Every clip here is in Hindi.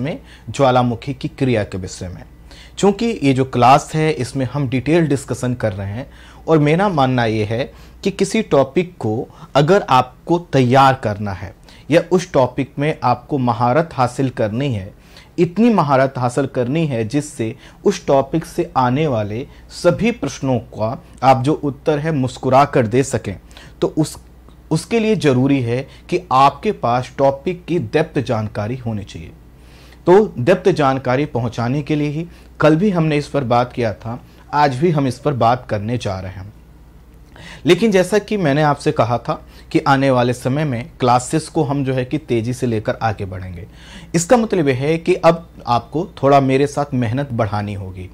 में ज्वालामुखी की क्रिया के विषय में चूंकि ये जो क्लास है इसमें हम डिटेल डिस्कशन कर रहे हैं और मेरा मानना ये है कि किसी टॉपिक को अगर आपको तैयार करना है या उस टॉपिक में आपको महारत हासिल करनी है इतनी महारत हासिल करनी है जिससे उस टॉपिक से आने वाले सभी प्रश्नों का आप जो उत्तर है मुस्कुरा कर दे सकें तो उस उसके लिए ज़रूरी है कि आपके पास टॉपिक की डेप्थ जानकारी होनी चाहिए तो दप्त जानकारी पहुंचाने के लिए ही कल भी हमने इस पर बात किया था आज भी हम इस पर बात करने जा रहे हैं लेकिन जैसा कि मैंने आपसे कहा था कि आने वाले समय में क्लासेस को हम जो है कि तेज़ी से लेकर आगे बढ़ेंगे इसका मतलब यह है कि अब आपको थोड़ा मेरे साथ मेहनत बढ़ानी होगी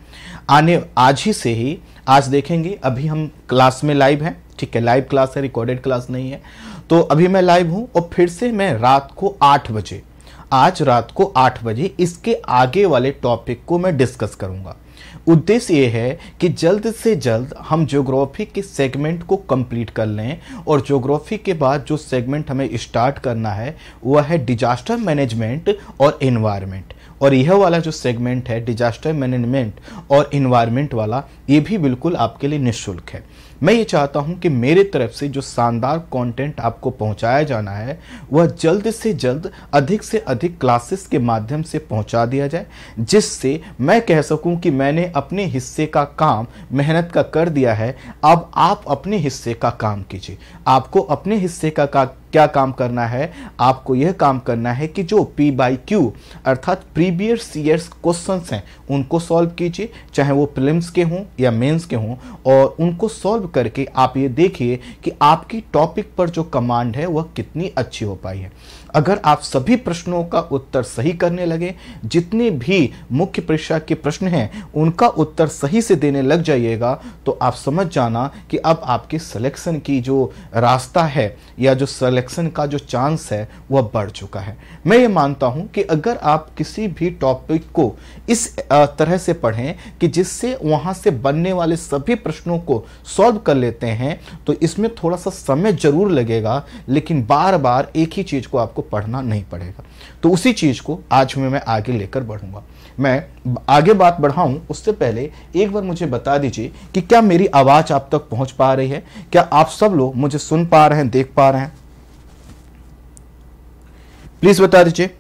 आने आज ही से ही आज देखेंगे अभी हम क्लास में लाइव हैं ठीक है लाइव क्लास है रिकॉर्डेड क्लास नहीं है तो अभी मैं लाइव हूँ और फिर से मैं रात को आठ बजे आज रात को आठ बजे इसके आगे वाले टॉपिक को मैं डिस्कस करूंगा उद्देश्य ये है कि जल्द से जल्द हम ज्योग्राफी के सेगमेंट को कंप्लीट कर लें और ज्योग्राफी के बाद जो सेगमेंट हमें स्टार्ट करना है वह है डिजास्टर मैनेजमेंट और इन्वायरमेंट और यह वाला जो सेगमेंट है डिजास्टर मैनेजमेंट और इन्वायरमेंट वाला ये भी बिल्कुल आपके लिए निःशुल्क है मैं ये चाहता हूँ कि मेरे तरफ से जो शानदार कंटेंट आपको पहुँचाया जाना है वह जल्द से जल्द अधिक से अधिक क्लासेस के माध्यम से पहुँचा दिया जाए जिससे मैं कह सकूँ कि मैंने अपने हिस्से का काम मेहनत का कर दिया है अब आप अपने हिस्से का काम कीजिए आपको अपने हिस्से का, का क्या काम करना है आपको यह काम करना है कि जो पी बाई क्यू अर्थात प्रीवियस ईयर्स क्वेश्चन हैं उनको सॉल्व कीजिए चाहे वो प्रिलिम्स के हों या मेंस के हों और उनको सॉल्व करके आप ये देखिए कि आपकी टॉपिक पर जो कमांड है वह कितनी अच्छी हो पाई है अगर आप सभी प्रश्नों का उत्तर सही करने लगे जितने भी मुख्य परीक्षा के प्रश्न हैं उनका उत्तर सही से देने लग जाइएगा तो आप समझ जाना कि अब आपके सिलेक्शन की जो रास्ता है या जो सिलेक्शन का जो चांस है वह बढ़ चुका है मैं ये मानता हूं कि अगर आप किसी भी टॉपिक को इस तरह से पढ़ें कि जिससे वहां से बनने वाले सभी प्रश्नों को सॉल्व कर लेते हैं तो इसमें थोड़ा सा समय जरूर लगेगा लेकिन बार बार एक ही चीज़ को आपको पढ़ना नहीं पड़ेगा तो उसी चीज़ को आज में मैं आगे लेकर बढ़ूंगा मैं आगे बात बढ़ाऊं उससे पहले एक बार मुझे बता दीजिए कि क्या मेरी आवाज़ आप तक पहुंच पा रही है क्या आप सब लोग मुझे सुन पा रहे हैं देख पा रहे हैं प्लीज बता दीजिए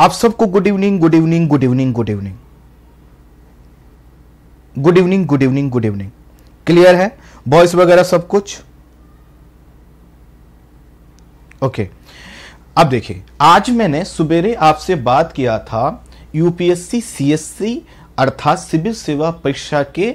आप सबको good evening good evening good evening good evening good evening good evening good evening clear है वॉइस वगैरह सब कुछ ओके okay. अब देखिए आज मैंने सुबेरे आपसे बात किया था यूपीएससी सीएससी अर्थात सिविल सेवा परीक्षा के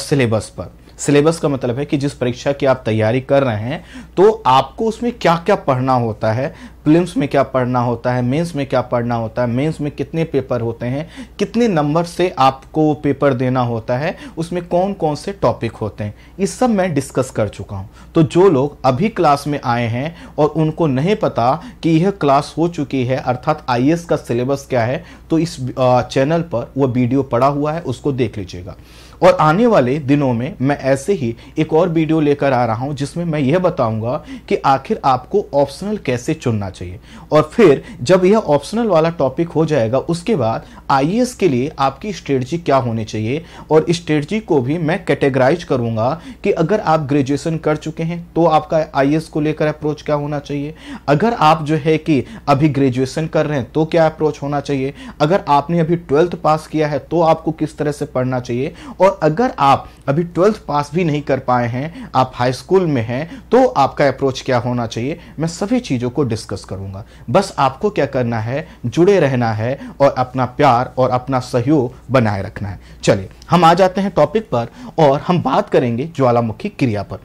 सिलेबस पर सिलेबस का मतलब है कि जिस परीक्षा की आप तैयारी कर रहे हैं तो आपको उसमें क्या क्या पढ़ना होता है प्लिम्स में क्या पढ़ना होता है मेंस में क्या पढ़ना होता है मेंस में कितने पेपर होते हैं कितने नंबर से आपको पेपर देना होता है उसमें कौन कौन से टॉपिक होते हैं इस सब मैं डिस्कस कर चुका हूँ तो जो लोग अभी क्लास में आए हैं और उनको नहीं पता कि यह क्लास हो चुकी है अर्थात आई का सिलेबस क्या है तो इस चैनल पर वह वीडियो पड़ा हुआ है उसको देख लीजिएगा और आने वाले दिनों में मैं ऐसे ही एक और वीडियो लेकर आ रहा हूं जिसमें मैं यह बताऊंगा कि आखिर आपको ऑप्शनल कैसे चुनना चाहिए और फिर जब यह ऑप्शनल वाला टॉपिक हो जाएगा उसके बाद आई e के लिए आपकी स्ट्रेटजी क्या होनी चाहिए और स्ट्रेटजी को भी मैं कैटेगराइज करूंगा कि अगर आप ग्रेजुएशन कर चुके हैं तो आपका आई e को लेकर अप्रोच क्या होना चाहिए अगर आप जो है कि अभी ग्रेजुएशन कर रहे हैं तो क्या अप्रोच होना चाहिए अगर आपने अभी ट्वेल्थ पास किया है तो आपको किस तरह से पढ़ना चाहिए और और अगर आप अभी ट्वेल्थ पास भी नहीं कर पाए हैं आप हाई स्कूल में हैं तो आपका अप्रोच क्या होना चाहिए मैं सभी चीज़ों को डिस्कस करूंगा बस आपको क्या करना है जुड़े रहना है और अपना प्यार और अपना सहयोग बनाए रखना है चलिए हम आ जाते हैं टॉपिक पर और हम बात करेंगे ज्वालामुखी क्रिया पर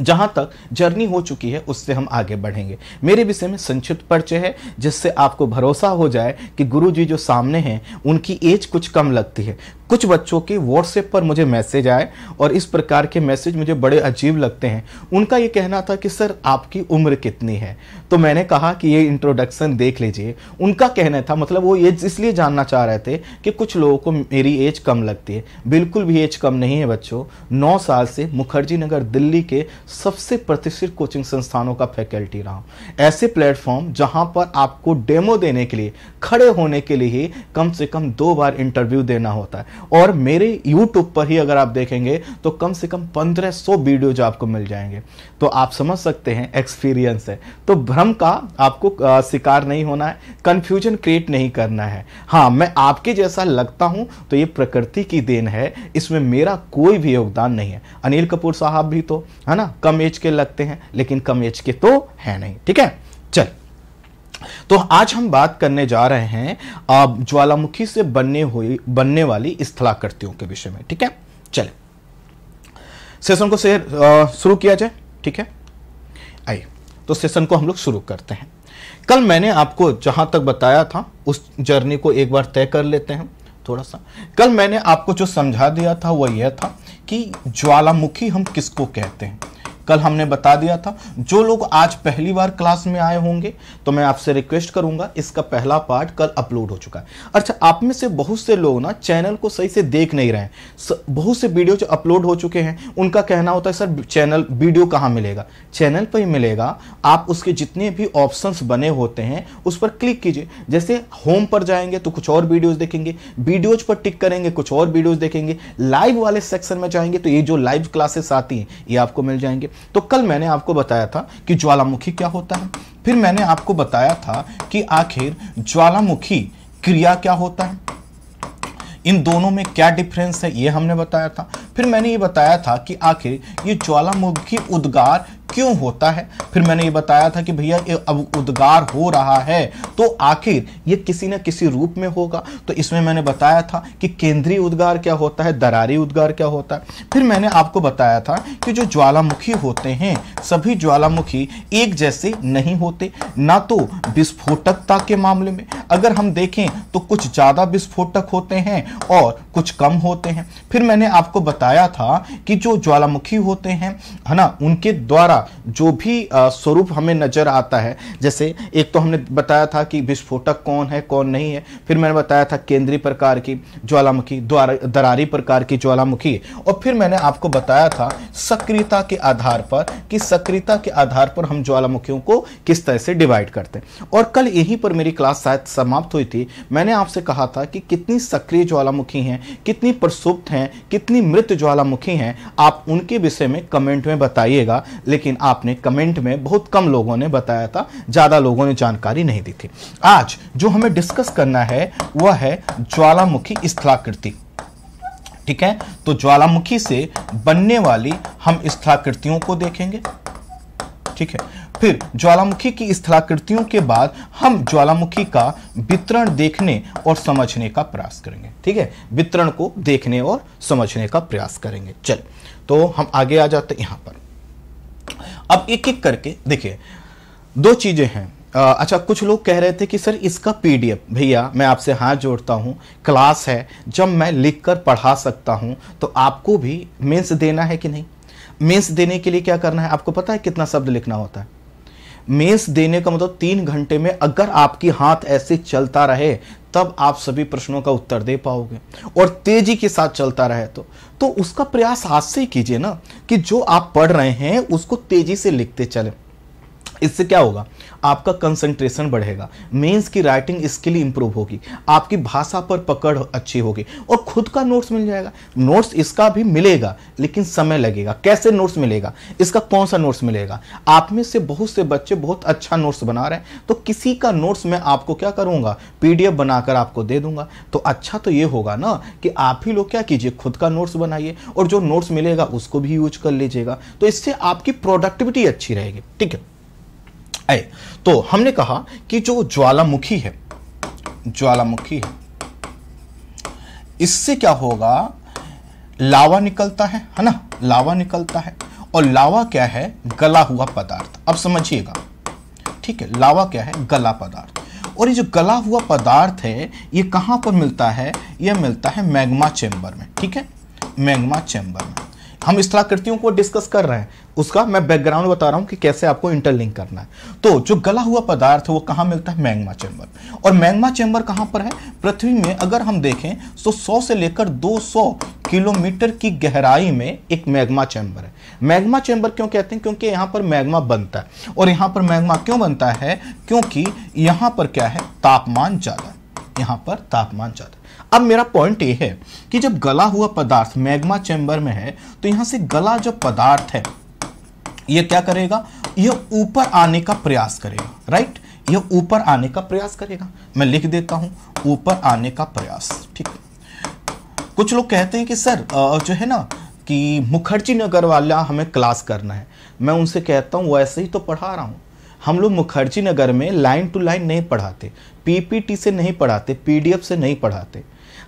जहाँ तक जर्नी हो चुकी है उससे हम आगे बढ़ेंगे मेरे विषय में संक्षिप्त परिचय है जिससे आपको भरोसा हो जाए कि गुरु जी जो सामने हैं उनकी एज कुछ कम लगती है कुछ बच्चों के व्हाट्सएप पर मुझे मैसेज आए और इस प्रकार के मैसेज मुझे बड़े अजीब लगते हैं उनका ये कहना था कि सर आपकी उम्र कितनी है तो मैंने कहा कि ये इंट्रोडक्शन देख लीजिए उनका कहना था मतलब वो ये इसलिए जानना चाह रहे थे कि कुछ लोगों को मेरी एज कम लगती है बिल्कुल भी एज कम नहीं है बच्चों नौ साल से मुखर्जी नगर दिल्ली के सबसे प्रतिष्ठित कोचिंग संस्थानों का फैकल्टी रहा ऐसे प्लेटफॉर्म जहां पर आपको डेमो देने के लिए खड़े होने के लिए कम से कम दो बार इंटरव्यू देना होता है और मेरे यूट्यूब पर ही अगर आप देखेंगे तो कम से कम पंद्रह सौ जो आपको मिल जाएंगे तो आप समझ सकते हैं एक्सपीरियंस है तो भ्रम का आपको शिकार नहीं होना है कंफ्यूजन क्रिएट नहीं करना है हाँ मैं आपके जैसा लगता हूं तो ये प्रकृति की देन है इसमें मेरा कोई भी योगदान नहीं है अनिल कपूर साहब भी तो है ना कम एज के लगते हैं लेकिन कम एज के तो है नहीं ठीक है चल तो आज हम बात करने जा रहे हैं ज्वालामुखी से बनने हुई बनने वाली स्थलाकृतियों के विषय में ठीक है चले सेशन को शुरू किया जाए ठीक है आइए तो सेशन को हम लोग शुरू करते हैं कल मैंने आपको जहां तक बताया था उस जर्नी को एक बार तय कर लेते हैं थोड़ा सा कल मैंने आपको जो समझा दिया था वह यह था कि ज्वालामुखी हम किसको कहते हैं कल हमने बता दिया था जो लोग आज पहली बार क्लास में आए होंगे तो मैं आपसे रिक्वेस्ट करूंगा इसका पहला पार्ट कल अपलोड हो चुका है अच्छा आप में से बहुत से लोग ना चैनल को सही से देख नहीं रहे हैं बहुत से वीडियो जो अपलोड हो चुके हैं उनका कहना होता है सर चैनल वीडियो कहाँ मिलेगा चैनल पर ही मिलेगा आप उसके जितने भी ऑप्शंस बने होते हैं उस पर क्लिक कीजिए जैसे होम पर जाएंगे तो कुछ और वीडियोज देखेंगे वीडियोज पर टिक करेंगे कुछ और वीडियोज देखेंगे लाइव वाले सेक्शन में जाएंगे तो ये जो लाइव क्लासेस आती हैं ये आपको मिल जाएंगे तो कल मैंने आपको बताया था कि ज्वालामुखी क्या होता है फिर मैंने आपको बताया था कि आखिर ज्वालामुखी क्रिया क्या होता है इन दोनों में क्या डिफरेंस है ये हमने बताया था फिर मैंने ये बताया था कि आखिर ये ज्वालामुखी उद्गार क्यों होता है फिर मैंने ये बताया था कि भैया ये अब उद्गार हो रहा है तो आखिर ये किसी न किसी रूप में होगा तो इसमें मैंने बताया था कि केंद्रीय उद्गार क्या होता है दरारी उद्गार क्या होता है फिर मैंने आपको बताया था कि जो ज्वालामुखी होते हैं सभी ज्वालामुखी एक जैसे नहीं होते ना तो विस्फोटकता के मामले में अगर हम देखें तो कुछ ज़्यादा विस्फोटक होते हैं और कुछ कम होते हैं फिर मैंने आपको बताया था कि जो ज्वालामुखी होते हैं है ना उनके द्वारा दूसरा जो भी स्वरूप हमें नज़र आता है जैसे एक तो हमने बताया था कि विस्फोटक कौन है कौन नहीं है फिर मैंने बताया था केंद्रीय प्रकार की ज्वालामुखी दरारी प्रकार की ज्वालामुखी और फिर मैंने आपको बताया था सक्रियता के आधार पर कि सक्रियता के आधार पर हम ज्वालामुखियों को किस तरह से डिवाइड करते हैं और कल यहीं पर मेरी क्लास शायद समाप्त हुई थी मैंने आपसे कहा था कि कितनी सक्रिय ज्वालामुखी हैं कितनी प्रसुप्त हैं कितनी मृत ज्वालामुखी हैं आप उनके विषय में कमेंट में बताइएगा लेकिन लेकिन आपने कमेंट में बहुत कम लोगों ने बताया था ज़्यादा लोगों ने जानकारी नहीं दी थी आज जो हमें डिस्कस करना है वह है ज्वालामुखी स्थलाकृति ठीक है तो ज्वालामुखी से बनने वाली हम स्थलाकृतियों को देखेंगे ठीक है फिर ज्वालामुखी की स्थलाकृतियों के बाद हम ज्वालामुखी का वितरण देखने और समझने का प्रयास करेंगे ठीक है वितरण को देखने और समझने का प्रयास करेंगे चल तो हम आगे आ जाते हैं पर अब एक एक करके देखिए दो चीज़ें हैं आ, अच्छा कुछ लोग कह रहे थे कि सर इसका पीडीएफ भैया मैं आपसे हाथ जोड़ता हूँ क्लास है जब मैं लिखकर पढ़ा सकता हूँ तो आपको भी मेंस देना है कि नहीं मेंस देने के लिए क्या करना है आपको पता है कितना शब्द लिखना होता है मेंस देने का मतलब तीन घंटे में अगर आपकी हाथ ऐसे चलता रहे तब आप सभी प्रश्नों का उत्तर दे पाओगे और तेजी के साथ चलता रहे तो तो उसका प्रयास आज से ही कीजिए ना कि जो आप पढ़ रहे हैं उसको तेजी से लिखते चलें इससे क्या होगा आपका कंसंट्रेशन बढ़ेगा मेंस की राइटिंग स्किल इंप्रूव होगी आपकी भाषा पर पकड़ अच्छी होगी और खुद का नोट्स मिल जाएगा नोट्स इसका भी मिलेगा लेकिन समय लगेगा कैसे नोट्स मिलेगा इसका कौन सा नोट्स मिलेगा आप में से बहुत से बच्चे बहुत अच्छा नोट्स बना रहे हैं तो किसी का नोट्स मैं आपको क्या करूँगा पीडीएफ बनाकर आपको दे दूंगा तो अच्छा तो ये होगा ना कि आप ही लोग क्या कीजिए खुद का नोट्स बनाइए और जो नोट्स मिलेगा उसको भी यूज कर लीजिएगा तो इससे आपकी प्रोडक्टिविटी अच्छी रहेगी ठीक है आए तो हमने कहा कि जो ज्वालामुखी है ज्वालामुखी है इससे क्या होगा लावा निकलता है है ना लावा निकलता है और लावा क्या है गला हुआ पदार्थ अब समझिएगा ठीक है लावा क्या है गला पदार्थ और ये जो गला हुआ पदार्थ है ये कहां पर मिलता है ये मिलता है मैग्मा चैम्बर में ठीक है मैग्मा चैम्बर में हम स्थलाकृतियों को डिस्कस कर रहे हैं उसका मैं बैकग्राउंड बता रहा हूं कि कैसे आपको इंटरलिंक करना है तो जो गला हुआ पदार्थ है वो कहां मिलता है मैंगमा चैम्बर और मैंगमा चैम्बर कहां पर है पृथ्वी में अगर हम देखें तो 100 से लेकर 200 किलोमीटर की गहराई में एक मैग्मा चैम्बर है मैग्मा चैम्बर क्यों कहते हैं क्योंकि यहां पर मैग्मा बनता है और यहां पर मैग्मा क्यों बनता है क्योंकि यहां पर क्या है तापमान ज़्यादा यहां पर तापमान ज़्यादा अब मेरा पॉइंट ये है कि जब गला हुआ पदार्थ मैग्मा चैम्बर में है तो यहां से गला जो पदार्थ है ये क्या करेगा ये ऊपर आने का प्रयास करेगा राइट ये ऊपर आने का प्रयास करेगा मैं लिख देता हूं ऊपर आने का प्रयास ठीक कुछ लोग कहते हैं कि सर जो है ना कि मुखर्जी नगर वाला हमें क्लास करना है मैं उनसे कहता हूँ वैसे ही तो पढ़ा रहा हूँ हम लोग मुखर्जी नगर में लाइन टू लाइन नहीं पढ़ाते पीपीटी से नहीं पढ़ाते पीडीएफ से नहीं पढ़ाते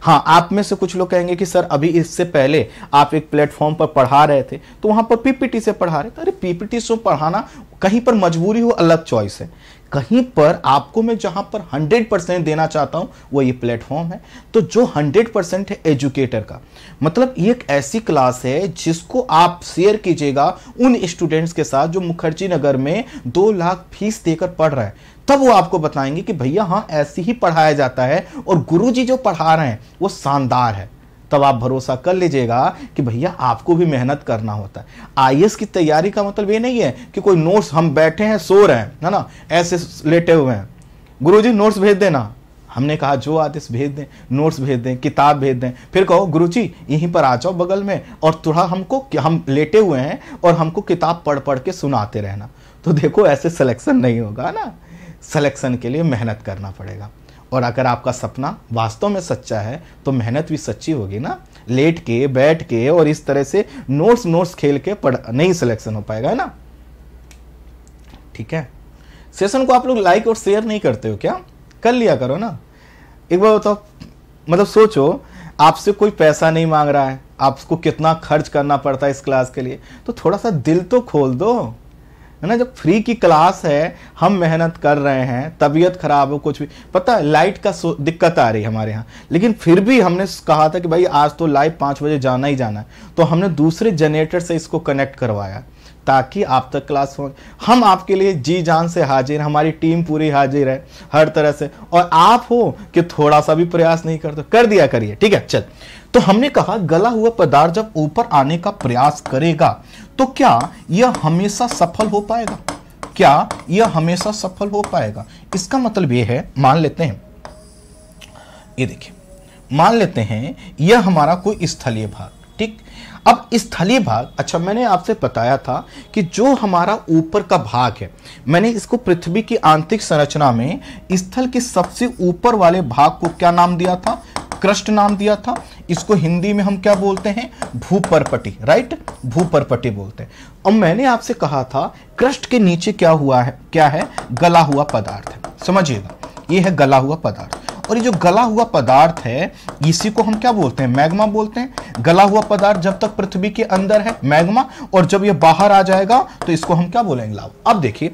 हाँ आप में से कुछ लोग कहेंगे कि सर अभी इससे पहले आप एक प्लेटफॉर्म पर पढ़ा रहे थे तो वहां पर पीपीटी से पढ़ा रहे थे अरे पीपीटी से पढ़ाना कहीं पर मजबूरी हो अलग चॉइस है कहीं पर आपको मैं जहां पर 100 परसेंट देना चाहता हूं वो ये प्लेटफॉर्म है तो जो 100 परसेंट है एजुकेटर का मतलब ये एक ऐसी क्लास है जिसको आप शेयर कीजिएगा उन स्टूडेंट्स के साथ जो मुखर्जी नगर में दो लाख फीस देकर पढ़ रहा है तब वो आपको बताएंगे कि भैया हाँ ऐसे ही पढ़ाया जाता है और गुरु जी जो पढ़ा रहे हैं वो शानदार है तब आप भरोसा कर लीजिएगा कि भैया आपको भी मेहनत करना होता है आई की तैयारी का मतलब ये नहीं है कि कोई नोट्स हम बैठे हैं सो रहे हैं है ना ऐसे लेटे हुए हैं गुरु जी नोट्स भेज देना हमने कहा जो आदेश भेज दें नोट्स भेज दें किताब भेज दें फिर कहो गुरु जी यहीं पर आ जाओ बगल में और थोड़ा हमको हम लेटे हुए हैं और हमको किताब पढ़ पढ़ के सुनाते रहना तो देखो ऐसे सिलेक्शन नहीं होगा ना सिलेक्शन के लिए मेहनत करना पड़ेगा और अगर आपका सपना वास्तव में सच्चा है तो मेहनत भी सच्ची होगी ना लेट के बैठ के और इस तरह से नोट्स नोट्स खेल के पढ़ नहीं सिलेक्शन हो पाएगा है ना ठीक है सेशन को आप लोग लाइक और शेयर नहीं करते हो क्या कर लिया करो ना एक बार बताओ मतलब सोचो आपसे कोई पैसा नहीं मांग रहा है आपको कितना खर्च करना पड़ता है इस क्लास के लिए तो थोड़ा सा दिल तो खोल दो है ना जब फ्री की क्लास है हम मेहनत कर रहे हैं तबीयत खराब हो कुछ भी पता है लाइट का दिक्कत आ रही है हमारे यहाँ लेकिन फिर भी हमने कहा था कि भाई आज तो लाइव पाँच बजे जाना ही जाना है तो हमने दूसरे जनरेटर से इसको कनेक्ट करवाया ताकि आप तक क्लास हो हम आपके लिए जी जान से हाजिर हमारी टीम पूरी हाजिर है हर तरह से और आप हो कि थोड़ा सा भी प्रयास नहीं करते कर दिया करिए ठीक है चल तो हमने कहा गला हुआ पदार्थ जब ऊपर आने का प्रयास करेगा तो क्या यह हमेशा सफल हो पाएगा क्या यह हमेशा सफल हो पाएगा इसका मतलब यह है मान लेते हैं ये देखिए मान लेते हैं यह हमारा कोई स्थलीय भाग ठीक अब स्थलीय भाग अच्छा मैंने आपसे बताया था कि जो हमारा ऊपर का भाग है मैंने इसको पृथ्वी की आंतरिक संरचना में स्थल के सबसे ऊपर वाले भाग को क्या नाम दिया था क्रस्ट नाम दिया था इसको हिंदी में हम क्या बोलते हैं भूपरपटी राइट भूपरपटी बोलते हैं और मैंने आपसे कहा था क्रस्ट के नीचे क्या हुआ है क्या है गला हुआ पदार्थ समझिएगा ये है गला हुआ पदार्थ और ये जो गला हुआ पदार्थ है इसी को हम क्या बोलते हैं मैग्मा बोलते हैं गला हुआ पदार्थ जब तक पृथ्वी के अंदर है मैग्मा और जब ये बाहर आ जाएगा तो इसको हम क्या बोलेंगे लाव अब देखिए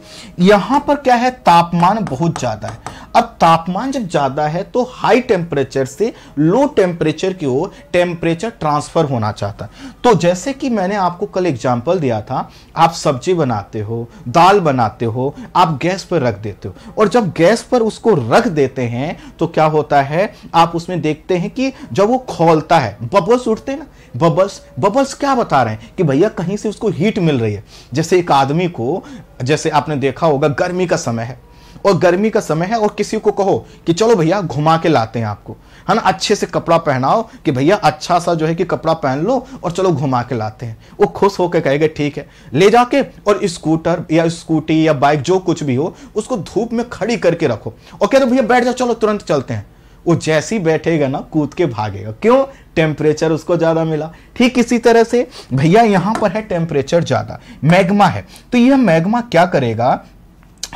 यहां पर क्या है तापमान बहुत ज्यादा है अब तापमान जब ज़्यादा है तो हाई टेम्परेचर से लो टेम्परेचर की ओर टेम्परेचर ट्रांसफ़र होना चाहता है तो जैसे कि मैंने आपको कल एग्जाम्पल दिया था आप सब्जी बनाते हो दाल बनाते हो आप गैस पर रख देते हो और जब गैस पर उसको रख देते हैं तो क्या होता है आप उसमें देखते हैं कि जब वो खोलता है बबल्स उठते हैं ना बबल्स बबल्स क्या बता रहे हैं कि भैया कहीं से उसको हीट मिल रही है जैसे एक आदमी को जैसे आपने देखा होगा गर्मी का समय है और गर्मी का समय है और किसी को कहो कि चलो भैया घुमा के लाते हैं आपको है ना अच्छे से कपड़ा पहनाओ कि भैया अच्छा सा जो है कि कपड़ा पहन लो और चलो घुमा के लाते हैं वो खुश होकर कहेगा ठीक है ले जाके और स्कूटर या स्कूटी या बाइक जो कुछ भी हो उसको धूप में खड़ी करके रखो और कहते भैया बैठ जाओ चलो तुरंत चलते हैं वो जैसे ही बैठेगा ना कूद के भागेगा क्यों टेम्परेचर उसको ज़्यादा मिला ठीक इसी तरह से भैया यहां पर है टेम्परेचर ज़्यादा मैग्मा है तो यह मैग्मा क्या करेगा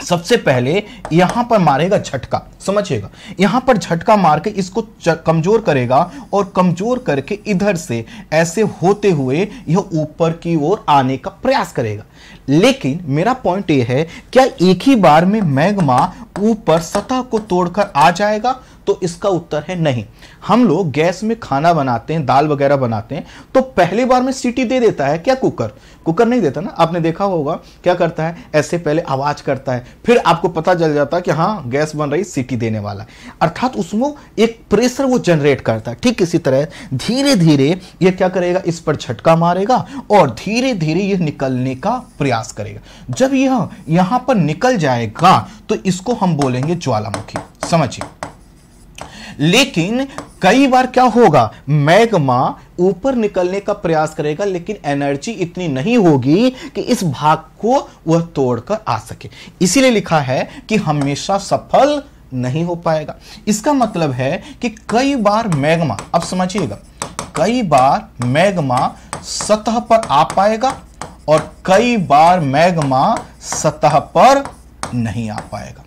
सबसे पहले यहां पर मारेगा झटका समझिएगा यहां पर झटका मार के इसको कमजोर करेगा और कमजोर करके इधर से ऐसे होते हुए यह ऊपर की ओर आने का प्रयास करेगा लेकिन मेरा पॉइंट यह है क्या एक ही बार में मैग्मा ऊपर सतह को तोड़कर आ जाएगा तो इसका उत्तर है नहीं हम लोग गैस में खाना बनाते हैं दाल वगैरह बनाते हैं तो पहली बार में सीटी दे देता है क्या कुकर कुकर नहीं देता ना आपने देखा होगा क्या करता है ऐसे पहले आवाज़ करता है फिर आपको पता चल जाता है कि हाँ गैस बन रही सीटी देने वाला अर्थात उसमें एक प्रेशर वो जनरेट करता है ठीक इसी तरह धीरे धीरे ये क्या करेगा इस पर झटका मारेगा और धीरे धीरे ये निकलने का प्रयास करेगा जब यह यहां पर निकल जाएगा तो इसको हम बोलेंगे ज्वालामुखी समझिए लेकिन कई बार क्या होगा मैग्मा ऊपर निकलने का प्रयास करेगा लेकिन एनर्जी इतनी नहीं होगी कि इस भाग को वह तोड़कर आ सके इसीलिए लिखा है कि हमेशा सफल नहीं हो पाएगा इसका मतलब है कि कई बार मैग्मा अब समझिएगा कई बार मैग्मा सतह पर आ पाएगा और कई बार मैग्मा सतह पर नहीं आ पाएगा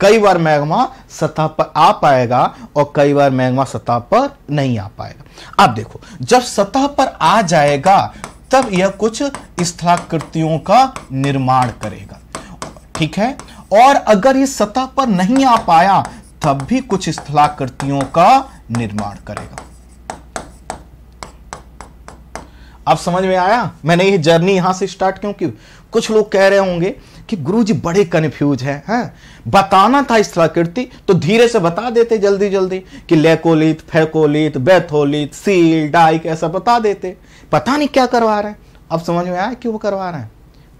कई बार मैग्मा सतह पर आ पाएगा और कई बार मैग्मा सतह पर नहीं आ पाएगा अब देखो जब सतह पर आ जाएगा तब यह कुछ स्थलाकृतियों का निर्माण करेगा ठीक है और अगर यह सतह पर नहीं आ पाया तब भी कुछ स्थलाकृतियों का निर्माण करेगा अब समझ में आया मैंने यह जर्नी यहां से स्टार्ट क्यों की कुछ लोग कह रहे होंगे कि गुरुजी बड़े कन्फ्यूज हैं हैं बताना था स्थलाकृति तो धीरे से बता देते जल्दी जल्दी कि लेकोलित फेकोलित बैथोलित सील डाइक ऐसा बता देते पता नहीं क्या करवा रहे हैं अब समझ में आया कि वो करवा रहे हैं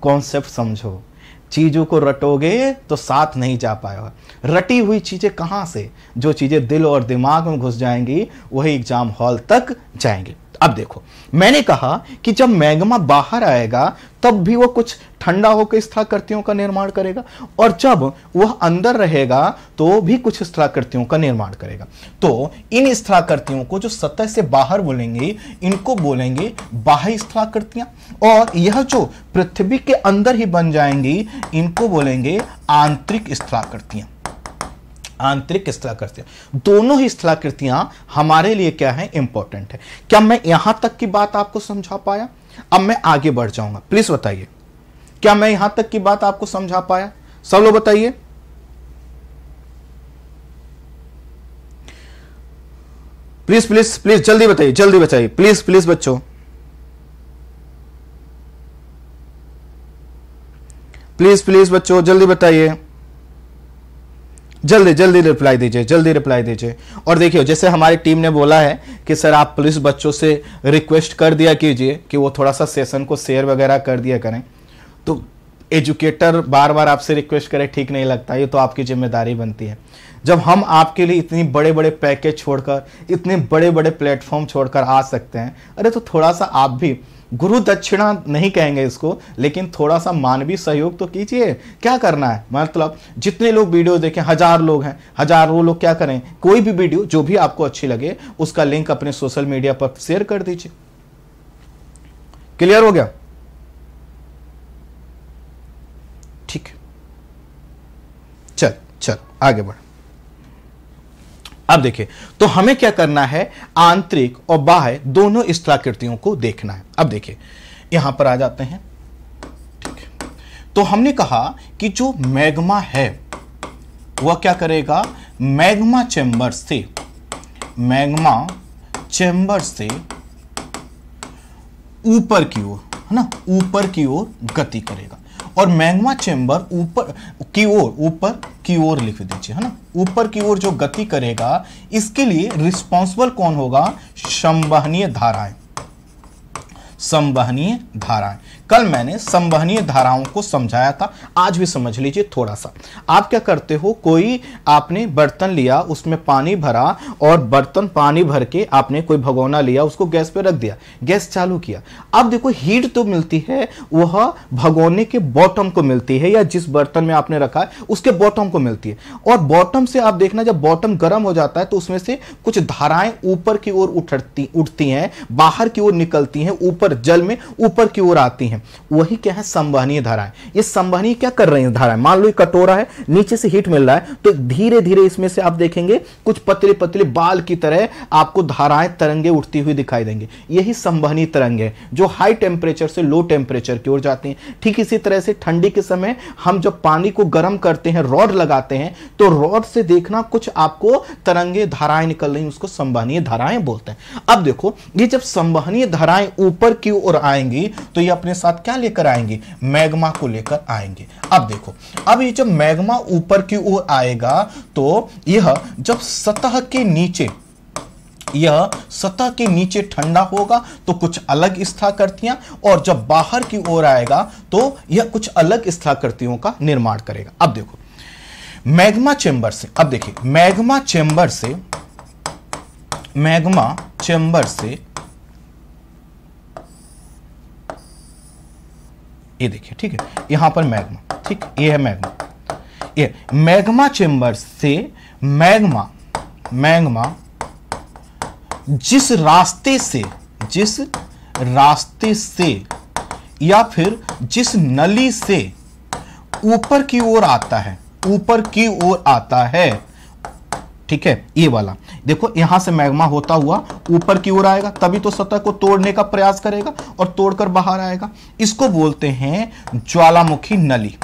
कॉन्सेप्ट समझो चीज़ों को रटोगे तो साथ नहीं जा पाएगा रटी हुई चीज़ें कहाँ से जो चीज़ें दिल और दिमाग में घुस जाएंगी वही एग्ज़ाम हॉल तक जाएंगी अब देखो मैंने कहा कि जब मैग्मा बाहर आएगा तब भी वह कुछ ठंडा होकर स्थाकृतियों का निर्माण करेगा और जब वह अंदर रहेगा तो भी कुछ स्थाकृतियों का निर्माण करेगा तो इन स्थाकृतियों को जो सतह से बाहर बोलेंगे इनको बोलेंगे बाह्य स्थाकृतियां और यह जो पृथ्वी के अंदर ही बन जाएंगी इनको बोलेंगे आंतरिक स्थाकृतियां आंतरिक स्थलाकृतियां दोनों ही स्थलाकृतियां हमारे लिए क्या है इंपॉर्टेंट है क्या मैं यहां तक की बात आपको समझा पाया अब मैं आगे बढ़ जाऊंगा प्लीज बताइए क्या मैं यहां तक की बात आपको समझा पाया सब लोग बताइए प्लीज प्लीज प्लीज जल्दी बताइए जल्दी बताइए प्लीज प्लीज बच्चों प्लीज प्लीज बच्चों जल्दी बताइए जल्दी जल्दी रिप्लाई दीजिए जल्दी रिप्लाई दीजिए और देखिए जैसे हमारी टीम ने बोला है कि सर आप पुलिस बच्चों से रिक्वेस्ट कर दिया कीजिए कि वो थोड़ा सा सेशन को शेयर वगैरह कर दिया करें तो एजुकेटर बार बार आपसे रिक्वेस्ट करें ठीक नहीं लगता ये तो आपकी जिम्मेदारी बनती है जब हम आपके लिए इतनी बड़े बड़े पैकेज छोड़कर इतने बड़े बड़े प्लेटफॉर्म छोड़कर आ सकते हैं अरे तो थोड़ा सा आप भी गुरु दक्षिणा नहीं कहेंगे इसको लेकिन थोड़ा सा मानवीय सहयोग तो कीजिए क्या करना है मतलब जितने लोग वीडियो देखें हजार लोग हैं हजार वो लोग क्या करें कोई भी वीडियो जो भी आपको अच्छी लगे उसका लिंक अपने सोशल मीडिया पर शेयर कर दीजिए क्लियर हो गया ठीक चल चल आगे बढ़ अब देखिए तो हमें क्या करना है आंतरिक और बाह्य दोनों स्थलाकृतियों को देखना है अब देखिए यहां पर आ जाते हैं तो हमने कहा कि जो मैग्मा है वह क्या करेगा मैग्मा चैंबर से मैग्मा चैंबर से ऊपर की ओर है ना ऊपर की ओर गति करेगा और मैग्मा चेंबर ऊपर की ओर ऊपर की ओर लिख दीजिए है ना ऊपर की ओर जो गति करेगा इसके लिए रिस्पॉन्सिबल कौन होगा संवहनीय धाराएं संवहनीय धाराएं कल मैंने संवहनीय धाराओं को समझाया था आज भी समझ लीजिए थोड़ा सा आप क्या करते हो कोई आपने बर्तन लिया उसमें पानी भरा और बर्तन पानी भर के आपने कोई भगोना लिया उसको गैस पर रख दिया गैस चालू किया अब देखो हीट तो मिलती है वह भगोने के बॉटम को मिलती है या जिस बर्तन में आपने रखा है उसके बॉटम को मिलती है और बॉटम से आप देखना जब बॉटम गर्म हो जाता है तो उसमें से कुछ धाराएं ऊपर की ओर उठती उठती हैं बाहर की ओर निकलती हैं ऊपर जल में ऊपर की ओर आती हैं हैं वही क्या है संवहनीय धाराएं ये संवहनीय क्या कर रही है धाराएं मान लो ये कटोरा है नीचे से हीट मिल रहा है तो धीरे धीरे इसमें से आप देखेंगे कुछ पतले पतले बाल की तरह आपको धाराएं तरंगे उठती हुई दिखाई देंगे यही संवहनीय तरंग है जो हाई टेम्परेचर से लो टेम्परेचर की ओर जाती है ठीक इसी तरह से ठंडी के समय हम जब पानी को गर्म करते हैं रॉड लगाते हैं तो रॉड से देखना कुछ आपको तरंगे धाराएं निकल रही उसको संवहनीय धाराएं बोलते हैं अब देखो ये जब संवहनीय धाराएं ऊपर की ओर आएंगी तो ये अपने साथ क्या लेकर आएंगे मैग्मा को लेकर आएंगे अब देखो अब ये जब मैग्मा ऊपर की ओर आएगा तो यह जब सतह के नीचे यह सतह के नीचे ठंडा होगा तो कुछ अलग स्थाकृतियां और जब बाहर की ओर आएगा तो यह कुछ अलग स्थाकृतियों का निर्माण करेगा अब देखो मैग्मा चेंबर से अब देखिए मैग्मा चेंबर से मैग्मा चेंबर से ये देखिए ठीक है यहां पर मैग्मा ठीक ये है मैग्मा ये मैग्मा चेंबर से मैग्मा मैग्मा जिस रास्ते से जिस रास्ते से या फिर जिस नली से ऊपर की ओर आता है ऊपर की ओर आता है ठीक है ये वाला देखो यहां से मैग्मा होता हुआ ऊपर की ओर आएगा तभी तो सतह को तोड़ने का प्रयास करेगा और तोड़कर बाहर आएगा इसको बोलते हैं ज्वालामुखी नली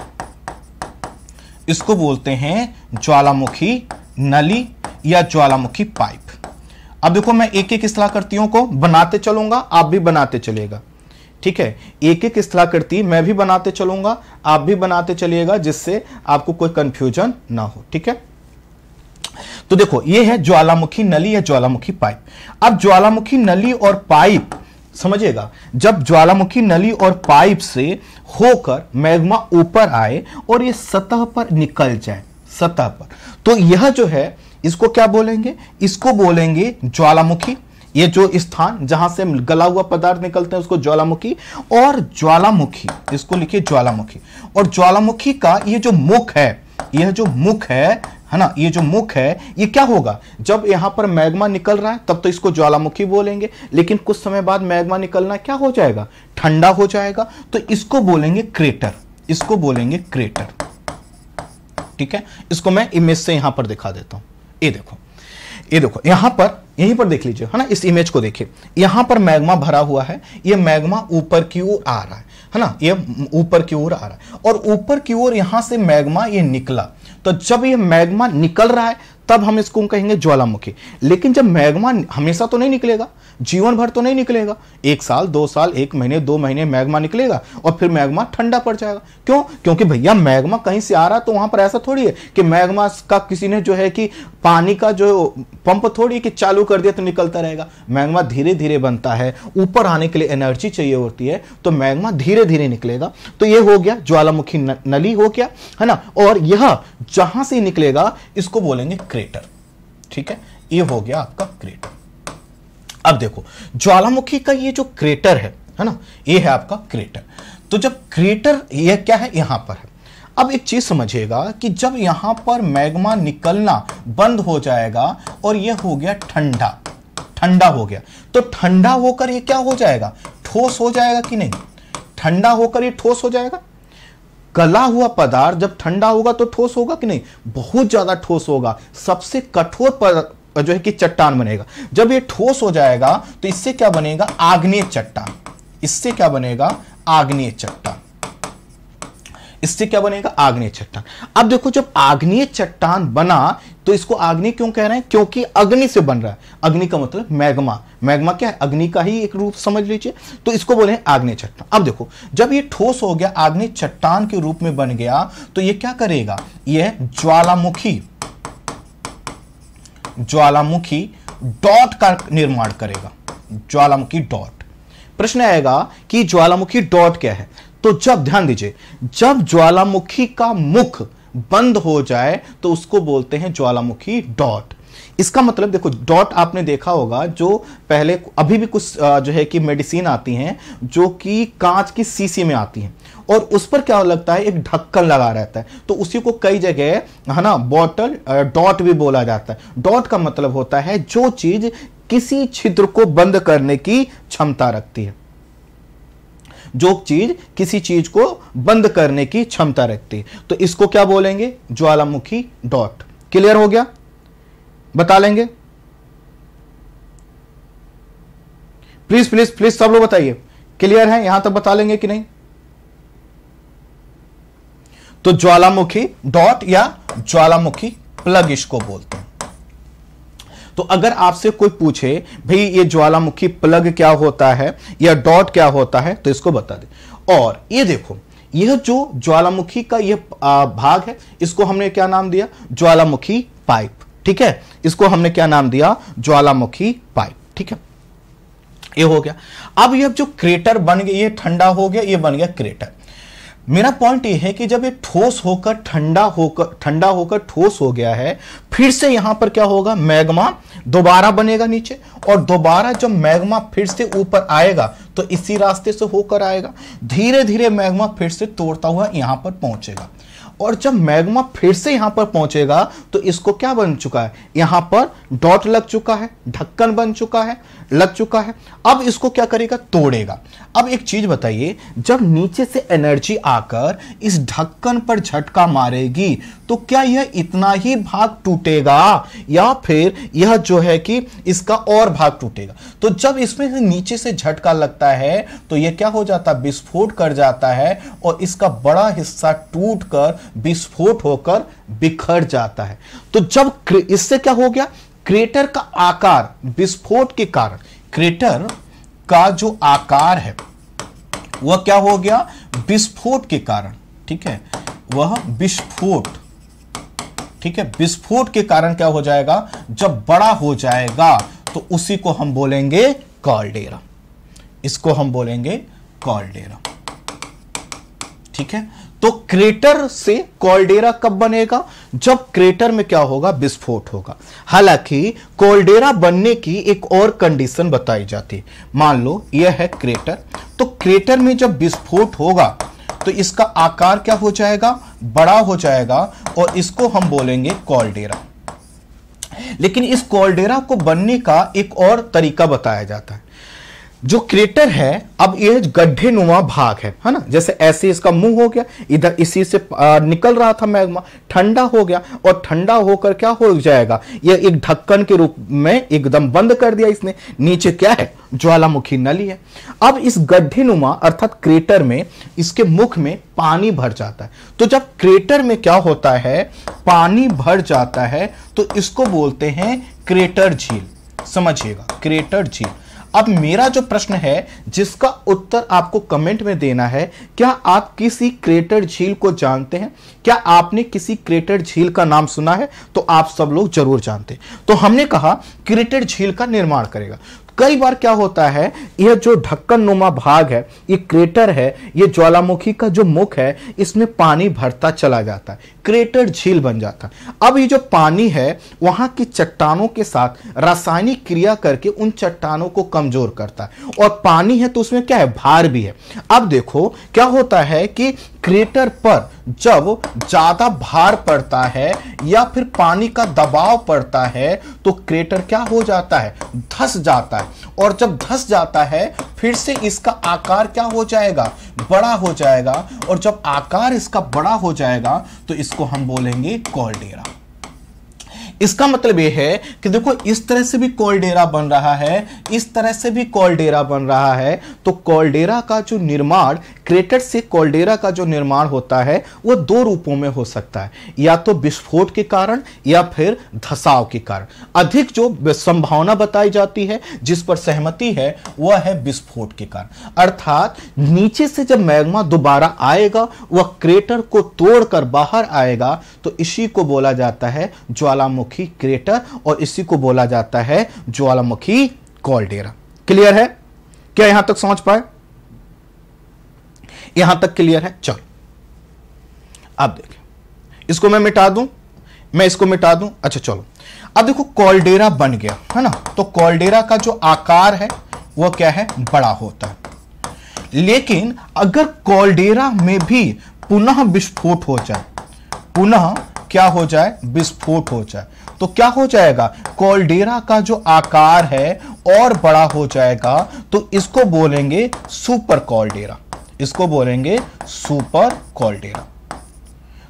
इसको बोलते हैं ज्वालामुखी नली या ज्वालामुखी पाइप अब देखो मैं एक एक स्थलाकृतियों को बनाते चलूंगा आप भी बनाते चलेगा ठीक है एक एक स्थलाकृति मैं भी बनाते चलूंगा आप भी बनाते चलिएगा जिससे आपको कोई कंफ्यूजन ना हो ठीक है तो देखो ये है ज्वालामुखी नली या ज्वालामुखी पाइप अब ज्वालामुखी नली और पाइप समझिएगा जब ज्वालामुखी नली और पाइप से होकर मैग्मा ऊपर आए और ये सतह पर निकल जाए सतह पर तो यह जो है इसको क्या बोलेंगे इसको बोलेंगे ज्वालामुखी ये जो स्थान जहां से गला हुआ पदार्थ निकलते हैं उसको ज्वालामुखी और ज्वालामुखी इसको लिखिए ज्वालामुखी और ज्वालामुखी का ये जो मुख है यह जो मुख है है ना ये जो मुख है ये क्या होगा जब यहां पर मैग्मा निकल रहा है तब तो इसको ज्वालामुखी बोलेंगे लेकिन कुछ समय बाद मैग्मा निकलना क्या हो जाएगा ठंडा हो जाएगा तो इसको बोलेंगे क्रेटर इसको बोलेंगे क्रेटर ठीक है इसको मैं इमेज से यहां पर दिखा देता हूं ये देखो ये देखो यहां पर यहीं पर देख लीजिए है ना इस इमेज को देखिए यहां पर मैग्मा भरा हुआ है ये मैग्मा ऊपर की ओर आ रहा है है ना ये ऊपर की ओर आ रहा है और ऊपर की ओर यहां से मैग्मा ये निकला तो जब ये मैग्मा निकल रहा है तब हम इसको कहेंगे ज्वालामुखी लेकिन जब मैग्मा हमेशा तो नहीं निकलेगा जीवन भर तो नहीं निकलेगा एक साल दो साल एक महीने दो महीने मैग्मा निकलेगा और फिर मैग्मा ठंडा पड़ जाएगा क्यों क्योंकि भैया मैग्मा कहीं से आ रहा तो वहां पर ऐसा थोड़ी है कि मैग्मा का किसी ने जो है कि पानी का जो पंप थोड़ी कि चालू कर दिया तो निकलता रहेगा मैग्मा धीरे धीरे बनता है ऊपर आने के लिए एनर्जी चाहिए होती है तो मैग्मा धीरे धीरे निकलेगा तो यह हो गया ज्वालामुखी नली हो गया है ना और यह जहां से निकलेगा इसको बोलेंगे क्रेटर ठीक है ये हो गया आपका क्रेटर अब देखो ज्वालामुखी का ये जो क्रेटर है है ना ये है आपका क्रेटर तो जब क्रेटर ये क्या है यहां पर है अब एक चीज समझिएगा कि जब यहां पर मैग्मा निकलना बंद हो जाएगा और यह हो गया ठंडा ठंडा हो गया तो ठंडा होकर यह क्या हो जाएगा ठोस हो जाएगा कि नहीं ठंडा होकर यह ठोस हो जाएगा गला हुआ पदार्थ जब ठंडा होगा तो ठोस होगा कि नहीं बहुत ज्यादा ठोस होगा सबसे कठोर पर जो है कि चट्टान बनेगा जब ये ठोस हो जाएगा तो इससे क्या बनेगा आग्नेय चट्टान इससे क्या बनेगा आग्नेय चट्टान इससे क्या बनेगा आग्नेय चट्टान अब देखो जब आग्नेय चट्टान बना तो इसको आग्नेय क्यों कह रहे हैं क्योंकि अग्नि से बन रहा है अग्नि का मतलब मैग्मा मैग्मा क्या है अग्नि का ही एक रूप समझ लीजिए तो इसको बोले आग्नेय चट्टान अब देखो जब ये ठोस हो गया आग्नेय चट्टान के रूप में बन गया तो यह क्या करेगा यह ज्वालामुखी ज्वालामुखी डॉट का निर्माण करेगा ज्वालामुखी डॉट प्रश्न आएगा कि ज्वालामुखी डॉट क्या है तो जब ध्यान दीजिए जब ज्वालामुखी का मुख बंद हो जाए तो उसको बोलते हैं ज्वालामुखी डॉट इसका मतलब देखो डॉट आपने देखा होगा जो पहले अभी भी कुछ जो है कि मेडिसिन आती हैं जो कि कांच की सीसी में आती हैं और उस पर क्या लगता है एक ढक्कन लगा रहता है तो उसी को कई जगह है ना बॉटल डॉट भी बोला जाता है डॉट का मतलब होता है जो चीज किसी छिद्र को बंद करने की क्षमता रखती है जो चीज किसी चीज को बंद करने की क्षमता रखती है तो इसको क्या बोलेंगे ज्वालामुखी डॉट क्लियर हो गया बता लेंगे प्लीज प्लीज प्लीज सब लोग बताइए क्लियर है यहां तक बता लेंगे कि नहीं तो ज्वालामुखी डॉट या ज्वालामुखी प्लग इसको बोलते हैं तो अगर आपसे कोई पूछे भाई ये ज्वालामुखी प्लग क्या होता है या डॉट क्या होता है तो इसको बता दे और ये देखो यह जो ज्वालामुखी का यह भाग है इसको हमने क्या नाम दिया ज्वालामुखी पाइप ठीक है इसको हमने क्या नाम दिया ज्वालामुखी पाइप ठीक है ये हो गया अब यह जो क्रेटर बन गया ये ठंडा हो गया ये बन गया क्रेटर मेरा पॉइंट ये है कि जब ये ठोस होकर ठंडा होकर ठंडा होकर ठोस हो गया है फिर से यहां पर क्या होगा मैग्मा दोबारा बनेगा नीचे और दोबारा जब मैग्मा फिर से ऊपर आएगा तो इसी रास्ते से होकर आएगा धीरे धीरे मैग्मा फिर से तोड़ता हुआ यहां पर पहुंचेगा और जब मैग्मा फिर से यहां पर पहुंचेगा तो इसको क्या बन चुका है यहां पर डॉट लग चुका है ढक्कन बन चुका है लग चुका है अब इसको क्या करेगा तोड़ेगा अब एक चीज बताइए जब नीचे से एनर्जी आकर इस ढक्कन पर झटका मारेगी तो क्या यह इतना ही भाग टूटेगा या फिर यह जो है कि इसका और भाग टूटेगा तो जब इसमें से नीचे से झटका लगता है तो यह क्या हो जाता है विस्फोट कर जाता है और इसका बड़ा हिस्सा टूट कर विस्फोट होकर बिखर जाता है तो जब इससे क्या हो गया क्रेटर का आकार विस्फोट के कारण क्रेटर का जो आकार है वह क्या हो गया विस्फोट के कारण ठीक है वह विस्फोट ठीक है विस्फोट के कारण क्या हो जाएगा जब बड़ा हो जाएगा तो उसी को हम बोलेंगे कॉलडेरा इसको हम बोलेंगे कॉलडेरा ठीक है तो क्रेटर से कोल्डेरा कब बनेगा जब क्रेटर में क्या होगा विस्फोट होगा हालांकि कोल्डेरा बनने की एक और कंडीशन बताई जाती है मान लो यह है क्रेटर तो क्रेटर में जब विस्फोट होगा तो इसका आकार क्या हो जाएगा बड़ा हो जाएगा और इसको हम बोलेंगे कोल्डेरा लेकिन इस कोल्डेरा को बनने का एक और तरीका बताया जाता है जो क्रेटर है अब यह गड्ढे नुमा भाग है है ना जैसे ऐसे इसका मुंह हो गया इधर इसी से निकल रहा था मैग्मा ठंडा हो गया और ठंडा होकर क्या हो जाएगा यह एक ढक्कन के रूप में एकदम बंद कर दिया इसने नीचे क्या है ज्वालामुखी नली है अब इस गड्ढे नुमा अर्थात क्रेटर में इसके मुख में पानी भर जाता है तो जब क्रेटर में क्या होता है पानी भर जाता है तो इसको बोलते हैं क्रेटर झील समझिएगा क्रेटर झील अब मेरा जो प्रश्न है जिसका उत्तर आपको कमेंट में देना है क्या आप किसी क्रेटर झील को जानते हैं क्या आपने किसी क्रेटर झील का नाम सुना है तो आप सब लोग जरूर जानते हैं तो हमने कहा क्रेटर झील का निर्माण करेगा कई बार क्या होता है यह जो ढक्कन नुमा भाग है ये क्रेटर है ये ज्वालामुखी का जो मुख है इसमें पानी भरता चला जाता है क्रेटर झील बन जाता है अब ये जो पानी है वहां की चट्टानों के साथ रासायनिक क्रिया करके उन चट्टानों को कमजोर करता है और पानी है तो उसमें क्या है भार भी है अब देखो क्या होता है कि क्रेटर पर जब ज्यादा भार पड़ता है या फिर पानी का दबाव पड़ता है तो क्रेटर क्या हो जाता है धस जाता है और जब धस जाता है फिर से इसका आकार क्या हो जाएगा बड़ा हो जाएगा और जब आकार इसका बड़ा हो जाएगा तो इसको हम बोलेंगे कॉलडेरा इसका मतलब यह है कि देखो इस तरह से भी कॉलडेरा बन रहा है इस तरह से भी कॉलडेरा बन रहा है तो कॉलडेरा का जो निर्माण क्रेटर से कॉलडेरा का जो निर्माण होता है वो दो रूपों में हो सकता है या तो विस्फोट के कारण या फिर धसाव के कारण अधिक जो संभावना बताई जाती है जिस पर सहमति है वह है विस्फोट के कारण अर्थात नीचे से जब मैग्मा दोबारा आएगा वह क्रेटर को तोड़कर बाहर आएगा तो इसी को बोला जाता है ज्वालामुख ज्वालामुखी क्रेटर और इसी को बोला जाता है ज्वालामुखी कॉलडेरा क्लियर है क्या यहां तक समझ पाए यहां तक क्लियर है चलो अब देखिए इसको मैं मिटा दूं मैं इसको मिटा दूं अच्छा चलो अब देखो कॉलडेरा बन गया है ना तो कॉलडेरा का जो आकार है वो क्या है बड़ा होता है लेकिन अगर कॉलडेरा में भी पुनः विस्फोट हो जाए पुनः क्या हो जाए विस्फोट हो जाए तो क्या हो जाएगा कोल्डेरा का जो आकार है और बड़ा हो जाएगा तो इसको बोलेंगे सुपर कोल्डेरा इसको बोलेंगे सुपर कोल्डेरा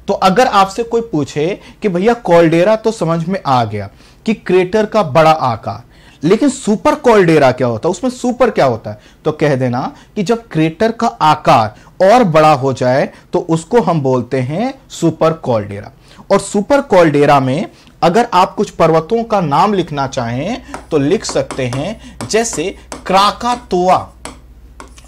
तो अगर आपसे कोई पूछे कि भैया कोल्डेरा तो समझ में आ गया कि क्रेटर का बड़ा आकार लेकिन सुपर कोल्डेरा क्या होता है उसमें सुपर क्या होता है तो कह देना कि जब क्रेटर का आकार और बड़ा हो जाए तो उसको हम बोलते हैं सुपर कोल्डेरा और सुपर कॉलडेरा में अगर आप कुछ पर्वतों का नाम लिखना चाहें तो लिख सकते हैं जैसे क्राकातोआ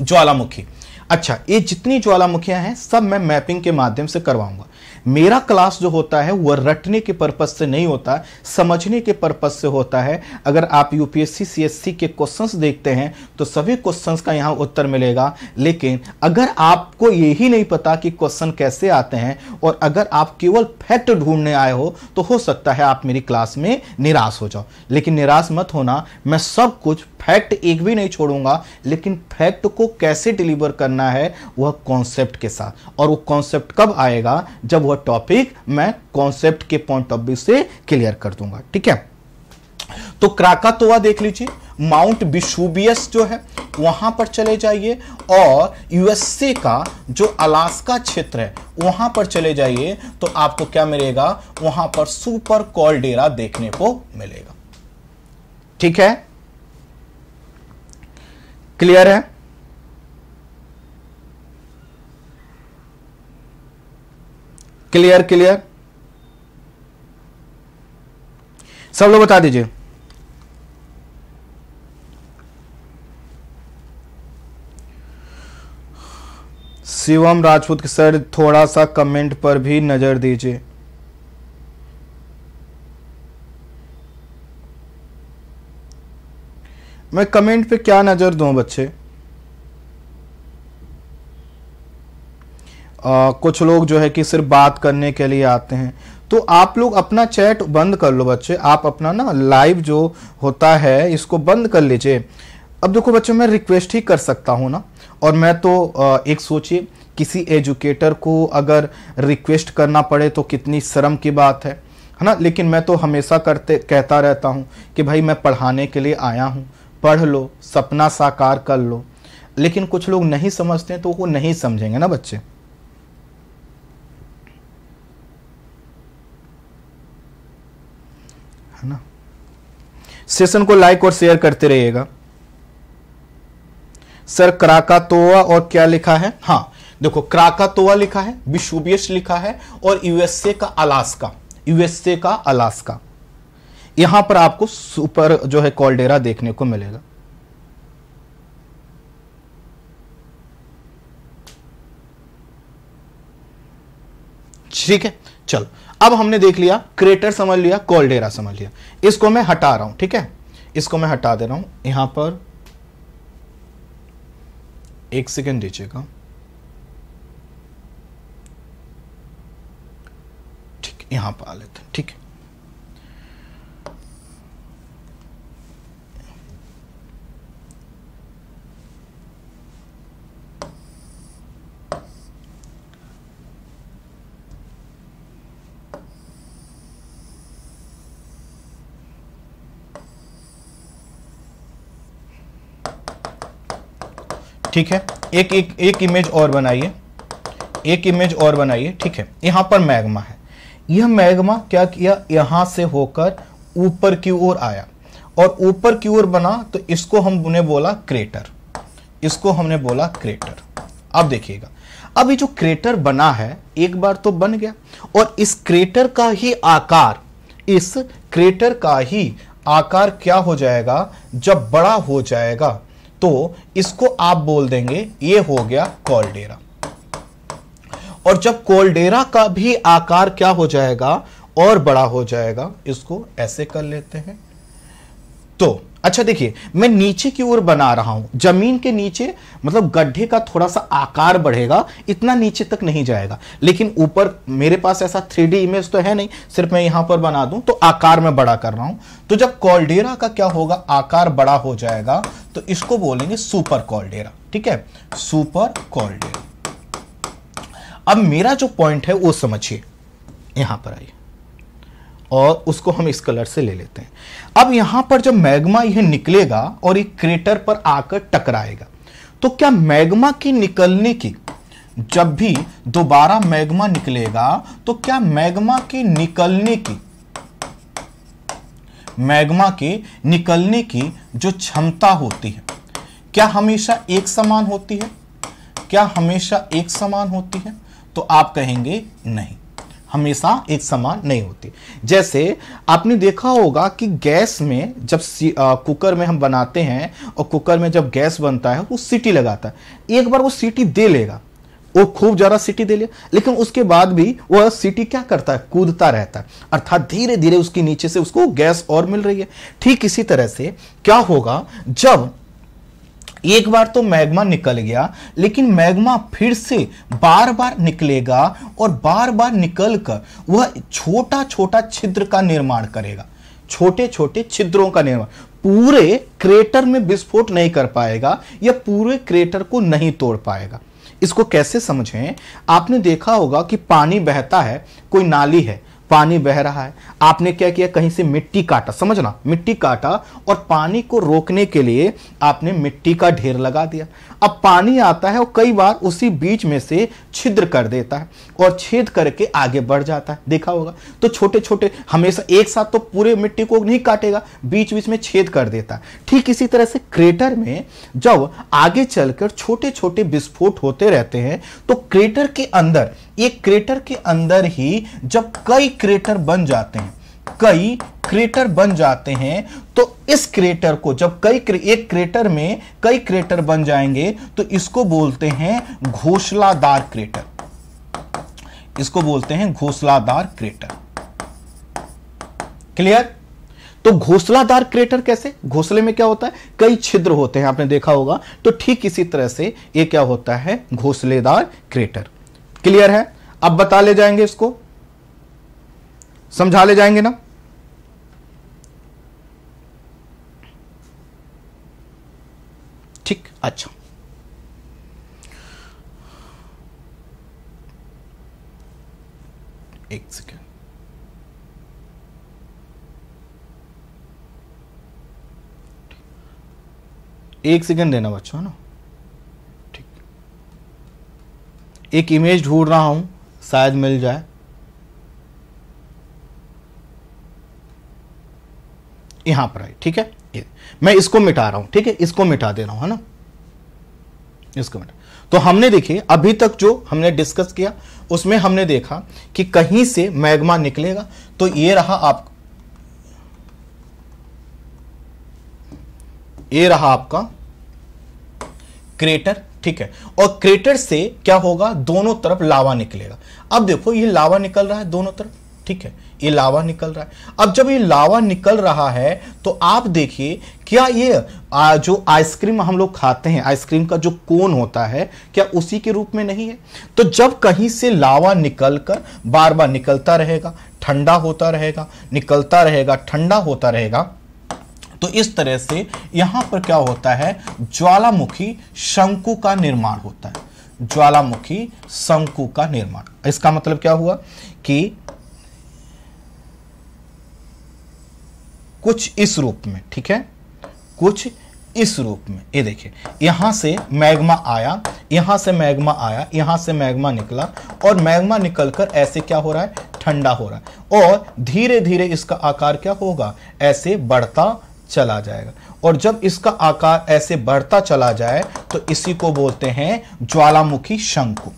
ज्वालामुखी अच्छा ये जितनी ज्वालामुखियां हैं सब मैं मैपिंग के माध्यम से करवाऊंगा मेरा क्लास जो होता है वह रटने के पर्पज से नहीं होता समझने के पर्पज से होता है अगर आप यूपीएससी सीएससी के क्वेश्चंस देखते हैं तो सभी क्वेश्चंस का यहाँ उत्तर मिलेगा लेकिन अगर आपको यही नहीं पता कि क्वेश्चन कैसे आते हैं और अगर आप केवल फैक्ट ढूंढने आए हो तो हो सकता है आप मेरी क्लास में निराश हो जाओ लेकिन निराश मत होना मैं सब कुछ फैक्ट एक भी नहीं छोड़ूंगा लेकिन फैक्ट को कैसे डिलीवर करना है वह कॉन्सेप्ट के साथ और वो कॉन्सेप्ट कब आएगा जब वह टॉपिक मैं कॉन्सेप्ट के पॉइंट ऑफ व्यू से क्लियर कर दूंगा ठीक है तो क्राकातोवा देख लीजिए माउंट बिशुबियस जो है वहां पर चले जाइए और यूएसए का जो अलास्का क्षेत्र है वहां पर चले जाइए तो आपको क्या मिलेगा वहां पर सुपर कॉल देखने को मिलेगा ठीक है क्लियर है क्लियर क्लियर सब लोग बता दीजिए शिवम राजपूत के सर थोड़ा सा कमेंट पर भी नजर दीजिए मैं कमेंट पे क्या नज़र दूं बच्चे आ, कुछ लोग जो है कि सिर्फ बात करने के लिए आते हैं तो आप लोग अपना चैट बंद कर लो बच्चे आप अपना ना लाइव जो होता है इसको बंद कर लीजिए अब देखो बच्चों मैं रिक्वेस्ट ही कर सकता हूँ ना और मैं तो एक सोचिए किसी एजुकेटर को अगर रिक्वेस्ट करना पड़े तो कितनी शर्म की बात है है ना लेकिन मैं तो हमेशा करते कहता रहता हूँ कि भाई मैं पढ़ाने के लिए आया हूँ पढ़ लो सपना साकार कर लो लेकिन कुछ लोग नहीं समझते तो वो नहीं समझेंगे ना बच्चे है ना सेशन को लाइक और शेयर करते रहिएगा सर क्राकातोवा और क्या लिखा है हाँ देखो क्राका क्राकातोवा लिखा है विशुबियस लिखा है और यूएसए का अलास्का यूएसए का अलास्का यहां पर आपको सुपर जो है कॉलडेरा देखने को मिलेगा ठीक है चलो अब हमने देख लिया क्रेटर समझ लिया कॉलडेरा समझ लिया इसको मैं हटा रहा हूं ठीक है इसको मैं हटा दे रहा हूं यहां पर एक सेकेंड दीजिएगा ठीक यहां पर आ लेते ठीक है ठीक है एक एक एक इमेज और बनाइए एक इमेज और बनाइए ठीक है यहां पर मैग्मा है यह मैग्मा क्या किया यहां से होकर ऊपर की ओर आया और ऊपर की ओर बना तो इसको हमने बोला क्रेटर इसको हमने बोला क्रेटर अब देखिएगा अब ये जो क्रेटर बना है एक बार तो बन गया और इस क्रेटर का ही आकार इस क्रेटर का ही आकार क्या हो जाएगा जब बड़ा हो जाएगा तो इसको आप बोल देंगे ये हो गया कोल्डेरा और जब कोल्डेरा का भी आकार क्या हो जाएगा और बड़ा हो जाएगा इसको ऐसे कर लेते हैं तो अच्छा देखिए मैं नीचे की ओर बना रहा हूं जमीन के नीचे मतलब गड्ढे का थोड़ा सा आकार बढ़ेगा इतना नीचे तक नहीं जाएगा लेकिन ऊपर मेरे पास ऐसा थ्री इमेज तो है नहीं सिर्फ मैं यहां पर बना दूं तो आकार में बड़ा कर रहा हूं तो जब कॉल्डेरा का क्या होगा आकार बड़ा हो जाएगा तो इसको बोलेंगे सुपर कॉल्डेरा ठीक है सुपर कॉल्डेरा अब मेरा जो पॉइंट है वो समझिए यहां पर आइए और उसको हम इस कलर से ले लेते हैं अब यहां पर जब मैग्मा यह निकलेगा और एक क्रेटर पर आकर टकराएगा तो क्या मैग्मा की निकलने की जब भी दोबारा मैग्मा निकलेगा तो क्या मैग्मा के निकलने की मैग्मा के निकलने की जो क्षमता होती है क्या हमेशा एक समान होती है क्या हमेशा एक समान होती है तो आप कहेंगे नहीं हमेशा एक समान नहीं होती जैसे आपने देखा होगा कि गैस में जब आ, कुकर में हम बनाते हैं और कुकर में जब गैस बनता है वो सीटी लगाता है एक बार वो सीटी दे लेगा वो खूब ज़्यादा सीटी दे लिया लेकिन उसके बाद भी वह सीटी क्या करता है कूदता रहता है अर्थात धीरे धीरे उसके नीचे से उसको गैस और मिल रही है ठीक इसी तरह से क्या होगा जब एक बार तो मैग्मा निकल गया लेकिन मैग्मा फिर से बार बार निकलेगा और बार बार निकल कर वह छोटा छोटा छिद्र का निर्माण करेगा छोटे छोटे छिद्रों का निर्माण पूरे क्रेटर में विस्फोट नहीं कर पाएगा या पूरे क्रेटर को नहीं तोड़ पाएगा इसको कैसे समझें आपने देखा होगा कि पानी बहता है कोई नाली है पानी बह रहा है आपने क्या किया कहीं से मिट्टी काटा समझना मिट्टी काटा और पानी को रोकने के लिए आपने मिट्टी का ढेर लगा दिया अब पानी आता है और कई बार उसी बीच में से छिद्र कर देता है और छेद करके आगे बढ़ जाता है देखा होगा तो छोटे छोटे हमेशा एक साथ तो पूरे मिट्टी को नहीं काटेगा बीच बीच में छेद कर देता है ठीक इसी तरह से क्रेटर में जब आगे चलकर छोटे छोटे विस्फोट होते रहते हैं तो क्रेटर के अंदर एक क्रेटर के अंदर ही जब कई क्रेटर बन जाते हैं कई क्रेटर बन जाते हैं तो इस क्रेटर को जब कई एक क्रेटर में कई क्रेटर बन जाएंगे तो इसको बोलते हैं घोसलादार क्रेटर इसको बोलते हैं घोसलादार क्रेटर क्लियर तो घोसलादार क्रेटर कैसे घोसले में क्या होता है कई छिद्र होते हैं आपने देखा होगा तो ठीक इसी तरह से ये क्या होता है घोसलेदार क्रेटर क्लियर है अब बता ले जाएंगे इसको समझा ले जाएंगे ना ठीक अच्छा एक सेकेंड एक सेकेंड देना बच्चों है ना एक इमेज ढूंढ रहा हूं शायद मिल जाए यहां पर आई ठीक है ये मैं इसको मिटा रहा हूं ठीक है इसको मिटा दे रहा हूं है ना इसको मिटा तो हमने देखिए अभी तक जो हमने डिस्कस किया उसमें हमने देखा कि कहीं से मैग्मा निकलेगा तो ये रहा आप ये रहा आपका क्रेटर ठीक है और क्रेटर से क्या होगा दोनों तरफ लावा निकलेगा अब देखो ये लावा निकल रहा है दोनों तरफ ठीक है ये लावा निकल रहा है अब जब ये लावा निकल रहा है तो आप देखिए क्या ये जो आइसक्रीम हम लोग खाते हैं आइसक्रीम का जो कोन होता है क्या उसी के रूप में नहीं है तो जब कहीं से लावा निकल कर बार बार निकलता रहेगा ठंडा होता रहेगा निकलता रहेगा ठंडा होता रहेगा तो इस तरह से यहां पर क्या होता है ज्वालामुखी शंकु का निर्माण होता है ज्वालामुखी शंकु का निर्माण इसका मतलब क्या हुआ कि कुछ इस रूप में ठीक है कुछ इस रूप में ये देखिए यहां से मैग्मा आया यहां से मैग्मा आया यहां से मैग्मा निकला और मैग्मा निकलकर ऐसे क्या हो रहा है ठंडा हो रहा है और धीरे धीरे इसका आकार क्या होगा ऐसे बढ़ता चला जाएगा और जब इसका आकार ऐसे बढ़ता चला जाए तो इसी को बोलते हैं ज्वालामुखी शंकु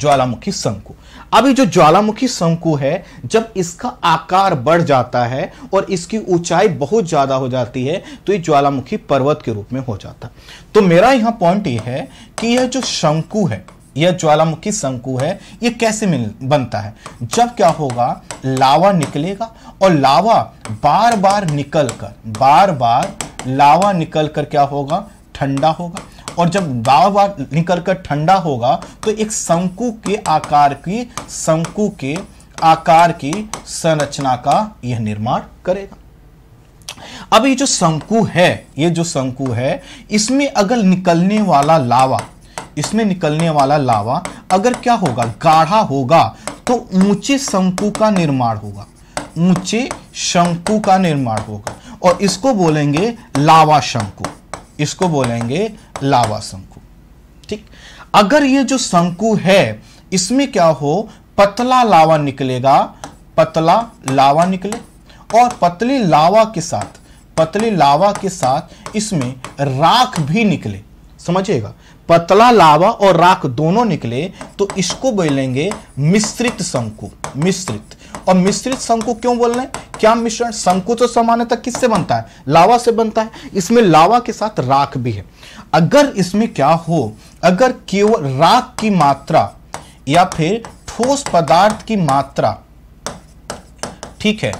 ज्वालामुखी शंकु अभी जो ज्वालामुखी शंकु है जब इसका आकार बढ़ जाता है और इसकी ऊंचाई बहुत ज्यादा हो जाती है तो ये ज्वालामुखी पर्वत के रूप में हो जाता तो मेरा यहां पॉइंट ये है कि यह जो शंकु है यह ज्वालामुखी शंकु है यह कैसे मिल बनता है जब क्या होगा लावा निकलेगा और लावा बार बार निकल कर बार बार लावा निकल कर क्या होगा ठंडा होगा और जब बार बार निकल कर ठंडा होगा तो एक शंकु के आकार की शंकु के आकार की संरचना का यह निर्माण करेगा अब ये जो शंकु है ये जो शंकु है इसमें अगर निकलने वाला लावा इसमें निकलने वाला लावा अगर क्या होगा गाढ़ा होगा तो ऊंचे शंकु का निर्माण होगा ऊंचे शंकु का निर्माण होगा और इसको बोलेंगे लावा शंकु इसको बोलेंगे लावा शंकु ठीक अगर ये जो शंकु है इसमें क्या हो पतला लावा निकलेगा पतला लावा निकले और पतली लावा के साथ पतली लावा के साथ इसमें राख भी निकले समझिएगा पतला लावा और राख दोनों निकले तो इसको बोलेंगे मिश्रित शंकु मिश्रित और मिश्रित शंकु क्यों बोल रहे हैं क्या मिश्रण शंकु तो सामान्यतः किससे बनता है लावा से बनता है इसमें लावा के साथ राख भी है अगर इसमें क्या हो अगर केवल राख की मात्रा या फिर ठोस पदार्थ की मात्रा ठीक है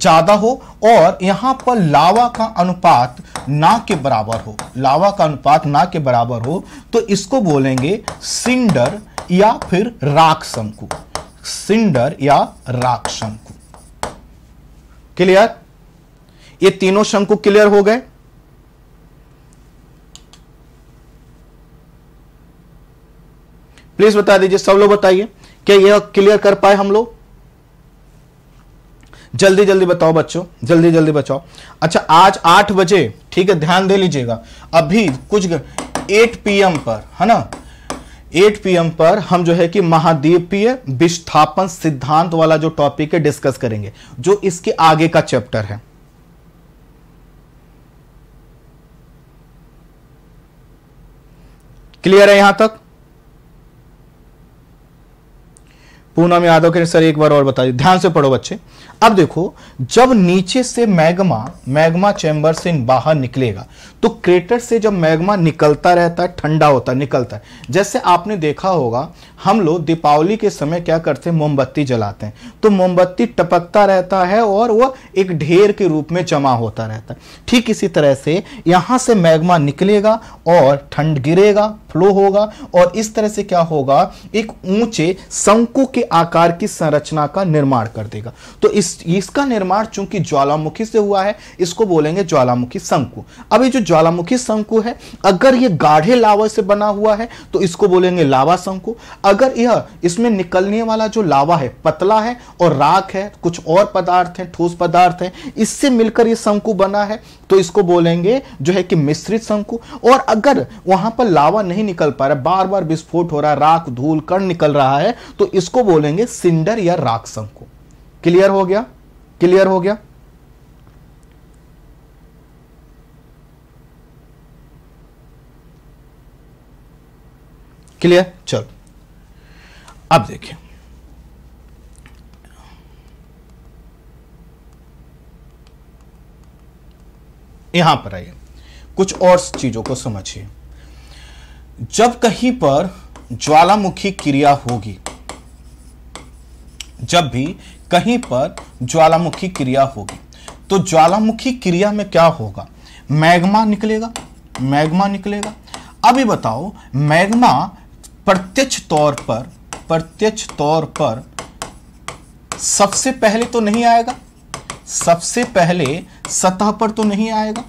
ज्यादा हो और यहां पर लावा का अनुपात ना के बराबर हो लावा का अनुपात ना के बराबर हो तो इसको बोलेंगे सिंडर या फिर राख शंकु सिंडर या राख शंकु क्लियर ये तीनों शंकु क्लियर हो गए प्लीज बता दीजिए सब लोग बताइए क्या यह क्लियर कर पाए हम लोग जल्दी जल्दी बताओ बच्चों जल्दी जल्दी बचाओ अच्छा आज आठ बजे ठीक है ध्यान दे लीजिएगा अभी कुछ एट पीएम पर है ना 8 पीएम पर हम जो है कि महाद्वीपीय विस्थापन सिद्धांत वाला जो टॉपिक है डिस्कस करेंगे जो इसके आगे का चैप्टर है क्लियर है यहां तक पूनम यादव के सर एक बार और बता दीजिए ध्यान से पढ़ो बच्चे अब देखो जब नीचे से मैग्मा मैग्मा चैम्बर से बाहर निकलेगा तो क्रेटर से जब मैग्मा निकलता रहता है ठंडा होता निकलता है जैसे आपने देखा होगा हम लोग दीपावली के समय क्या करते हैं मोमबत्ती जलाते हैं तो मोमबत्ती टपकता रहता है और वह एक ढेर के रूप में जमा होता रहता है ठीक इसी तरह से यहाँ से मैग्मा निकलेगा और ठंड गिरेगा फ्लो होगा और इस तरह से क्या होगा एक ऊंचे शंकु के आकार की संरचना का निर्माण कर देगा तो इस इसका निर्माण चूंकि ज्वालामुखी से हुआ है इसको बोलेंगे ज्वालामुखी शंकु अभी जो ज्वालामुखी शंकु है अगर यह गाढ़े लावा से बना हुआ है तो इसको बोलेंगे लावा शंकु अगर यह इसमें निकलने वाला जो लावा है पतला है और राख है कुछ और पदार्थ है ठोस पदार्थ है इससे मिलकर यह शंकु बना है तो इसको बोलेंगे जो है कि मिश्रित शंकु और अगर वहां पर लावा नहीं निकल पा रहा बार बार विस्फोट हो रहा है राख धूल कण निकल रहा है तो इसको बोलेंगे सिंडर या राख शंकु क्लियर हो गया क्लियर हो गया क्लियर चलो अब देखिए यहां पर आइए कुछ और चीजों को समझिए जब कहीं पर ज्वालामुखी क्रिया होगी जब भी कहीं पर ज्वालामुखी क्रिया होगी तो ज्वालामुखी क्रिया में क्या होगा मैग्मा निकलेगा मैग्मा निकलेगा अभी बताओ मैग्मा प्रत्यक्ष तौर पर प्रत्यक्ष तौर पर सबसे पहले तो नहीं आएगा सबसे पहले सतह पर तो नहीं आएगा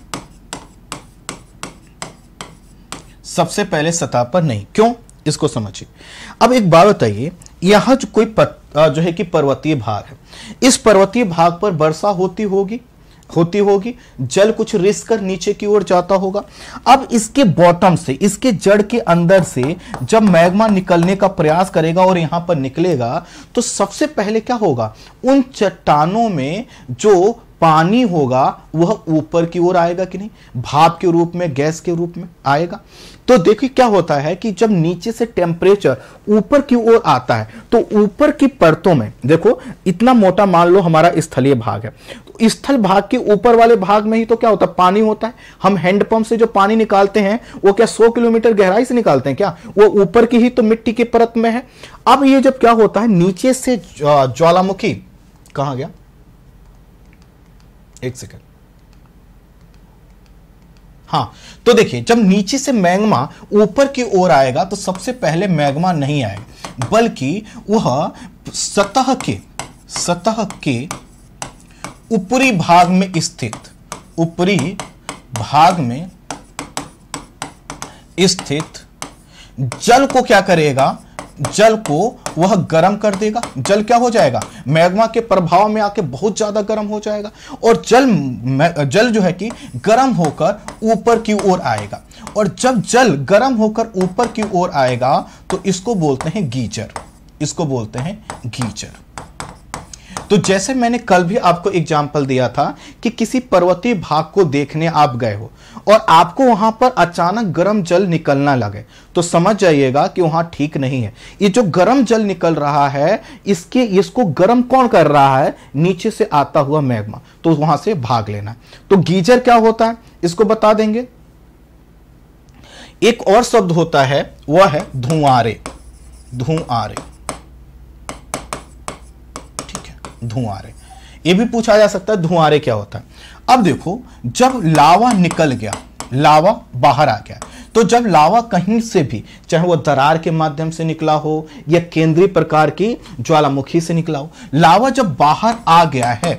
सबसे पहले सतह पर नहीं क्यों इसको समझिए अब एक बात बताइए यहां जो कोई पत, जो है कि पर्वतीय भाग है इस पर्वतीय भाग पर वर्षा होती होगी होती होगी जल कुछ रिस कर नीचे की ओर जाता होगा अब इसके बॉटम से इसके जड़ के अंदर से जब मैग्मा निकलने का प्रयास करेगा और यहां पर निकलेगा तो सबसे पहले क्या होगा उन चट्टानों में जो पानी होगा वह ऊपर की ओर आएगा कि नहीं भाप के रूप में गैस के रूप में आएगा तो देखिए क्या होता है कि जब नीचे से टेम्परेचर ऊपर की ओर आता है तो ऊपर की परतों में देखो इतना मोटा मान लो हमारा स्थलीय भाग है तो स्थल भाग के ऊपर वाले भाग में ही तो क्या होता है पानी होता है हम हैंडपंप से जो पानी निकालते हैं वो क्या 100 किलोमीटर गहराई से निकालते हैं क्या वो ऊपर की ही तो मिट्टी की परत में है अब ये जब क्या होता है नीचे से ज्वालामुखी कहा गया एक सेकेंड हाँ तो देखिए जब नीचे से मैग्मा ऊपर की ओर आएगा तो सबसे पहले मैग्मा नहीं आए बल्कि वह सतह के सतह के ऊपरी भाग में स्थित ऊपरी भाग में स्थित जल को क्या करेगा जल को वह गर्म कर देगा जल क्या हो जाएगा मैग्मा के प्रभाव में आके बहुत ज़्यादा गर्म हो जाएगा और जल जल जो है कि गर्म होकर ऊपर की ओर आएगा और जब जल गर्म होकर ऊपर की ओर आएगा तो इसको बोलते हैं गीचर इसको बोलते हैं गीचर तो जैसे मैंने कल भी आपको एग्जाम्पल दिया था कि किसी पर्वतीय भाग को देखने आप गए हो और आपको वहां पर अचानक गर्म जल निकलना लगे तो समझ जाइएगा कि वहां ठीक नहीं है ये जो गर्म जल निकल रहा है इसके इसको गर्म कौन कर रहा है नीचे से आता हुआ मैग्मा तो वहां से भाग लेना तो गीजर क्या होता है इसको बता देंगे एक और शब्द होता है वह है धुआरे धुआरे धुआरे ये भी पूछा जा सकता है धुआरे क्या होता है अब देखो जब लावा निकल गया लावा बाहर आ गया तो जब लावा कहीं से भी चाहे वो दरार के माध्यम से निकला हो या केंद्रीय प्रकार की ज्वालामुखी से निकला हो लावा जब बाहर आ गया है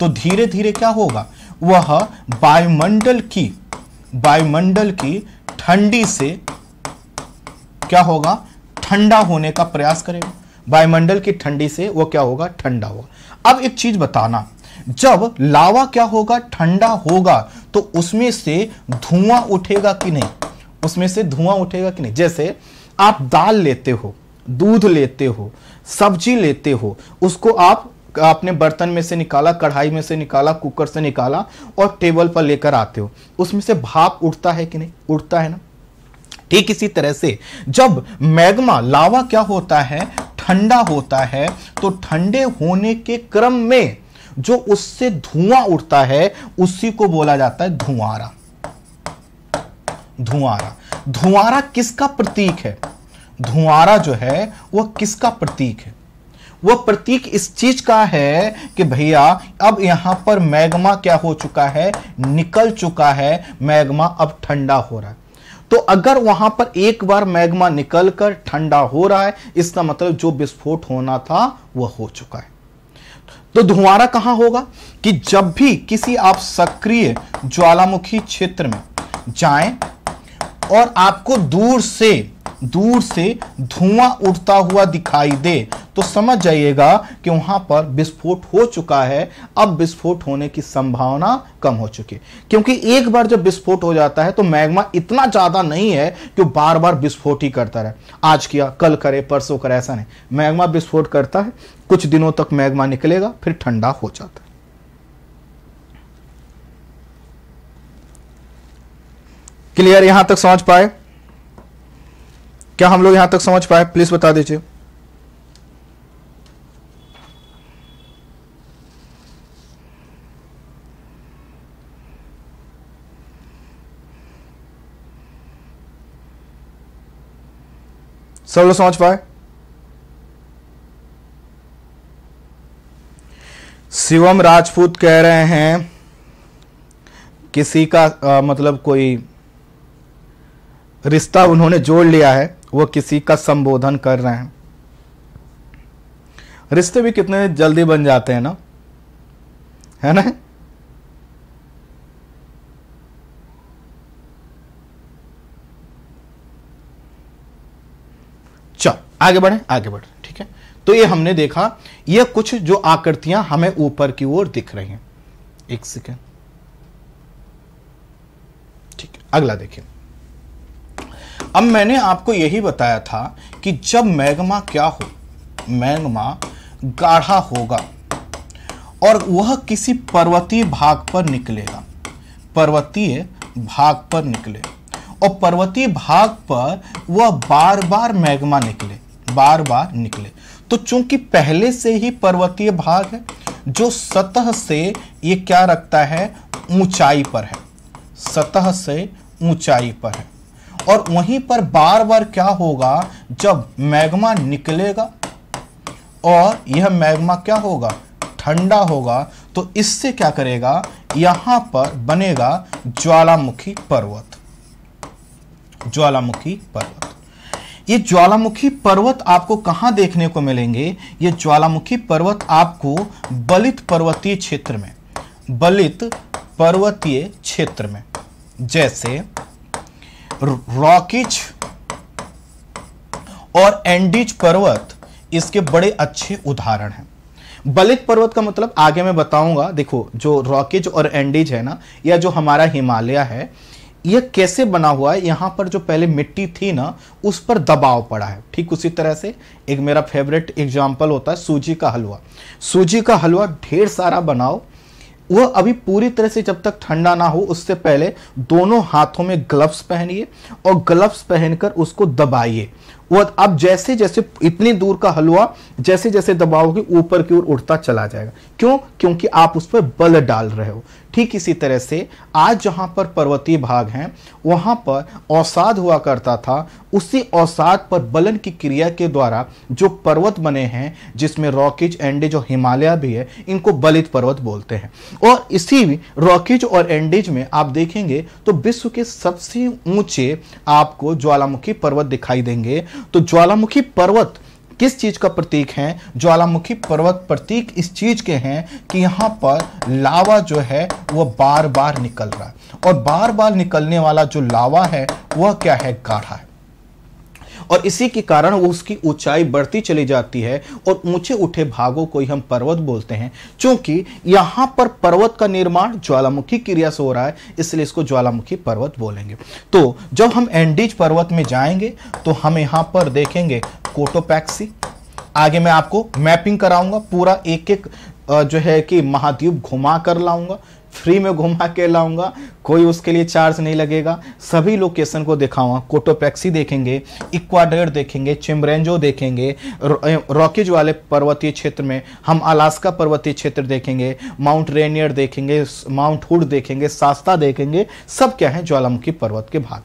तो धीरे धीरे क्या होगा वह वायुमंडल की वायुमंडल की ठंडी से क्या होगा ठंडा होने का प्रयास करेगा वायुमंडल की ठंडी से वह क्या होगा ठंडा होगा अब एक चीज बताना जब लावा क्या होगा ठंडा होगा तो उसमें से धुआं उठेगा कि नहीं उसमें से धुआं उठेगा कि नहीं जैसे आप दाल लेते हो दूध लेते हो सब्जी लेते हो उसको आप आपने बर्तन में से निकाला कढ़ाई में से निकाला कुकर से निकाला और टेबल पर लेकर आते हो उसमें से भाप उठता है कि नहीं उठता है ना ठीक इसी तरह से जब मैग्मा लावा क्या होता है ठंडा होता है तो ठंडे होने के क्रम में जो उससे धुआं उठता है उसी को बोला जाता है धुआरा धुआरा धुआरा किसका प्रतीक है धुआरा जो है वह किसका प्रतीक है वह प्रतीक इस चीज का है कि भैया अब यहां पर मैग्मा क्या हो चुका है निकल चुका है मैग्मा अब ठंडा हो रहा है तो अगर वहां पर एक बार मैग्मा निकलकर ठंडा हो रहा है इसका मतलब जो विस्फोट होना था वह हो चुका है तो धुआरा कहां होगा कि जब भी किसी आप सक्रिय ज्वालामुखी क्षेत्र में जाएं और आपको दूर से दूर से धुआं उड़ता हुआ दिखाई दे तो समझ जाइएगा कि वहां पर विस्फोट हो चुका है अब विस्फोट होने की संभावना कम हो चुकी है क्योंकि एक बार जब विस्फोट हो जाता है तो मैग्मा इतना ज्यादा नहीं है कि बार बार विस्फोट ही करता रहे आज किया कल करे परसों करे ऐसा नहीं मैग्मा विस्फोट करता है कुछ दिनों तक मैग्मा निकलेगा फिर ठंडा हो जाता है क्लियर यहां तक समझ पाए क्या हम लोग यहां तक समझ पाए प्लीज बता दीजिए सब लोग समझ पाए शिवम राजपूत कह रहे हैं किसी का आ, मतलब कोई रिश्ता उन्होंने जोड़ लिया है वो किसी का संबोधन कर रहे हैं रिश्ते भी कितने जल्दी बन जाते हैं ना है ना चल आगे बढ़े आगे बढ़े ठीक है तो ये हमने देखा ये कुछ जो आकृतियां हमें ऊपर की ओर दिख रही हैं एक सेकेंड ठीक है अगला देखिए अब मैंने आपको यही बताया था कि जब मैग्मा क्या हो मैग्मा गाढ़ा होगा और वह किसी पर्वतीय भाग पर निकलेगा पर्वतीय भाग पर निकले और पर्वतीय भाग पर वह बार बार मैग्मा निकले बार बार निकले तो चूंकि पहले से ही पर्वतीय भाग है जो सतह से ये क्या रखता है ऊंचाई पर है सतह से ऊंचाई पर है और वहीं पर बार बार क्या होगा जब मैग्मा निकलेगा और यह मैग्मा क्या होगा ठंडा होगा तो इससे क्या करेगा यहां पर बनेगा ज्वालामुखी पर्वत ज्वालामुखी पर्वत ये ज्वालामुखी पर्वत आपको कहां देखने को मिलेंगे ये ज्वालामुखी पर्वत आपको बलित पर्वतीय क्षेत्र में बलित पर्वतीय क्षेत्र में जैसे रॉकिच और एंडीज पर्वत इसके बड़े अच्छे उदाहरण हैं बलित पर्वत का मतलब आगे मैं बताऊंगा देखो जो रॉकिज और एंडीज है ना या जो हमारा हिमालय है यह कैसे बना हुआ है यहां पर जो पहले मिट्टी थी ना उस पर दबाव पड़ा है ठीक उसी तरह से एक मेरा फेवरेट एग्जाम्पल होता है सूजी का हलवा सूजी का हलवा ढेर सारा बनाओ वह अभी पूरी तरह से जब तक ठंडा ना हो उससे पहले दोनों हाथों में ग्लव्स पहनिए और ग्लव्स पहनकर उसको दबाइए वह अब जैसे जैसे इतनी दूर का हलवा जैसे जैसे दबाओगे ऊपर की ओर उड़ता चला जाएगा क्यों क्योंकि आप उस पर बल डाल रहे हो ठीक इसी तरह से आज जहाँ पर पर्वतीय भाग हैं वहाँ पर औसाद हुआ करता था उसी औसाद पर बलन की क्रिया के द्वारा जो पर्वत बने हैं जिसमें रॉकीज एंडेज और हिमालय भी है इनको बलित पर्वत बोलते हैं और इसी रॉकीज और एंडेज में आप देखेंगे तो विश्व के सबसे ऊंचे आपको ज्वालामुखी पर्वत दिखाई देंगे तो ज्वालामुखी पर्वत किस चीज का प्रतीक है ज्वालामुखी पर्वत प्रतीक इस चीज के हैं कि यहाँ पर लावा जो है वह बार बार निकल रहा है और बार बार निकलने वाला जो लावा है वह क्या है गाढ़ा है और इसी के कारण वो उसकी ऊंचाई बढ़ती चली जाती है और ऊंचे उठे भागों को ही हम पर्वत बोलते हैं क्योंकि यहां पर पर्वत का निर्माण ज्वालामुखी क्रिया से हो रहा है इसलिए इसको ज्वालामुखी पर्वत बोलेंगे तो जब हम एंडीज पर्वत में जाएंगे तो हम यहां पर देखेंगे कोटोपैक्सी आगे मैं आपको मैपिंग कराऊंगा पूरा एक एक जो है कि महाद्वीप घुमा कर लाऊंगा फ्री में घुमा के लाऊंगा कोई उसके लिए चार्ज नहीं लगेगा सभी लोकेशन को हुआ कोटोपैक्सी देखेंगे इक्वाडर देखेंगे चिमरेंजो देखेंगे रॉकीज वाले पर्वतीय क्षेत्र में हम अलास्का पर्वतीय क्षेत्र देखेंगे माउंट रेनियर देखेंगे माउंट हुड देखेंगे सास्ता देखेंगे सब क्या है ज्वालामुखी पर्वत के भाग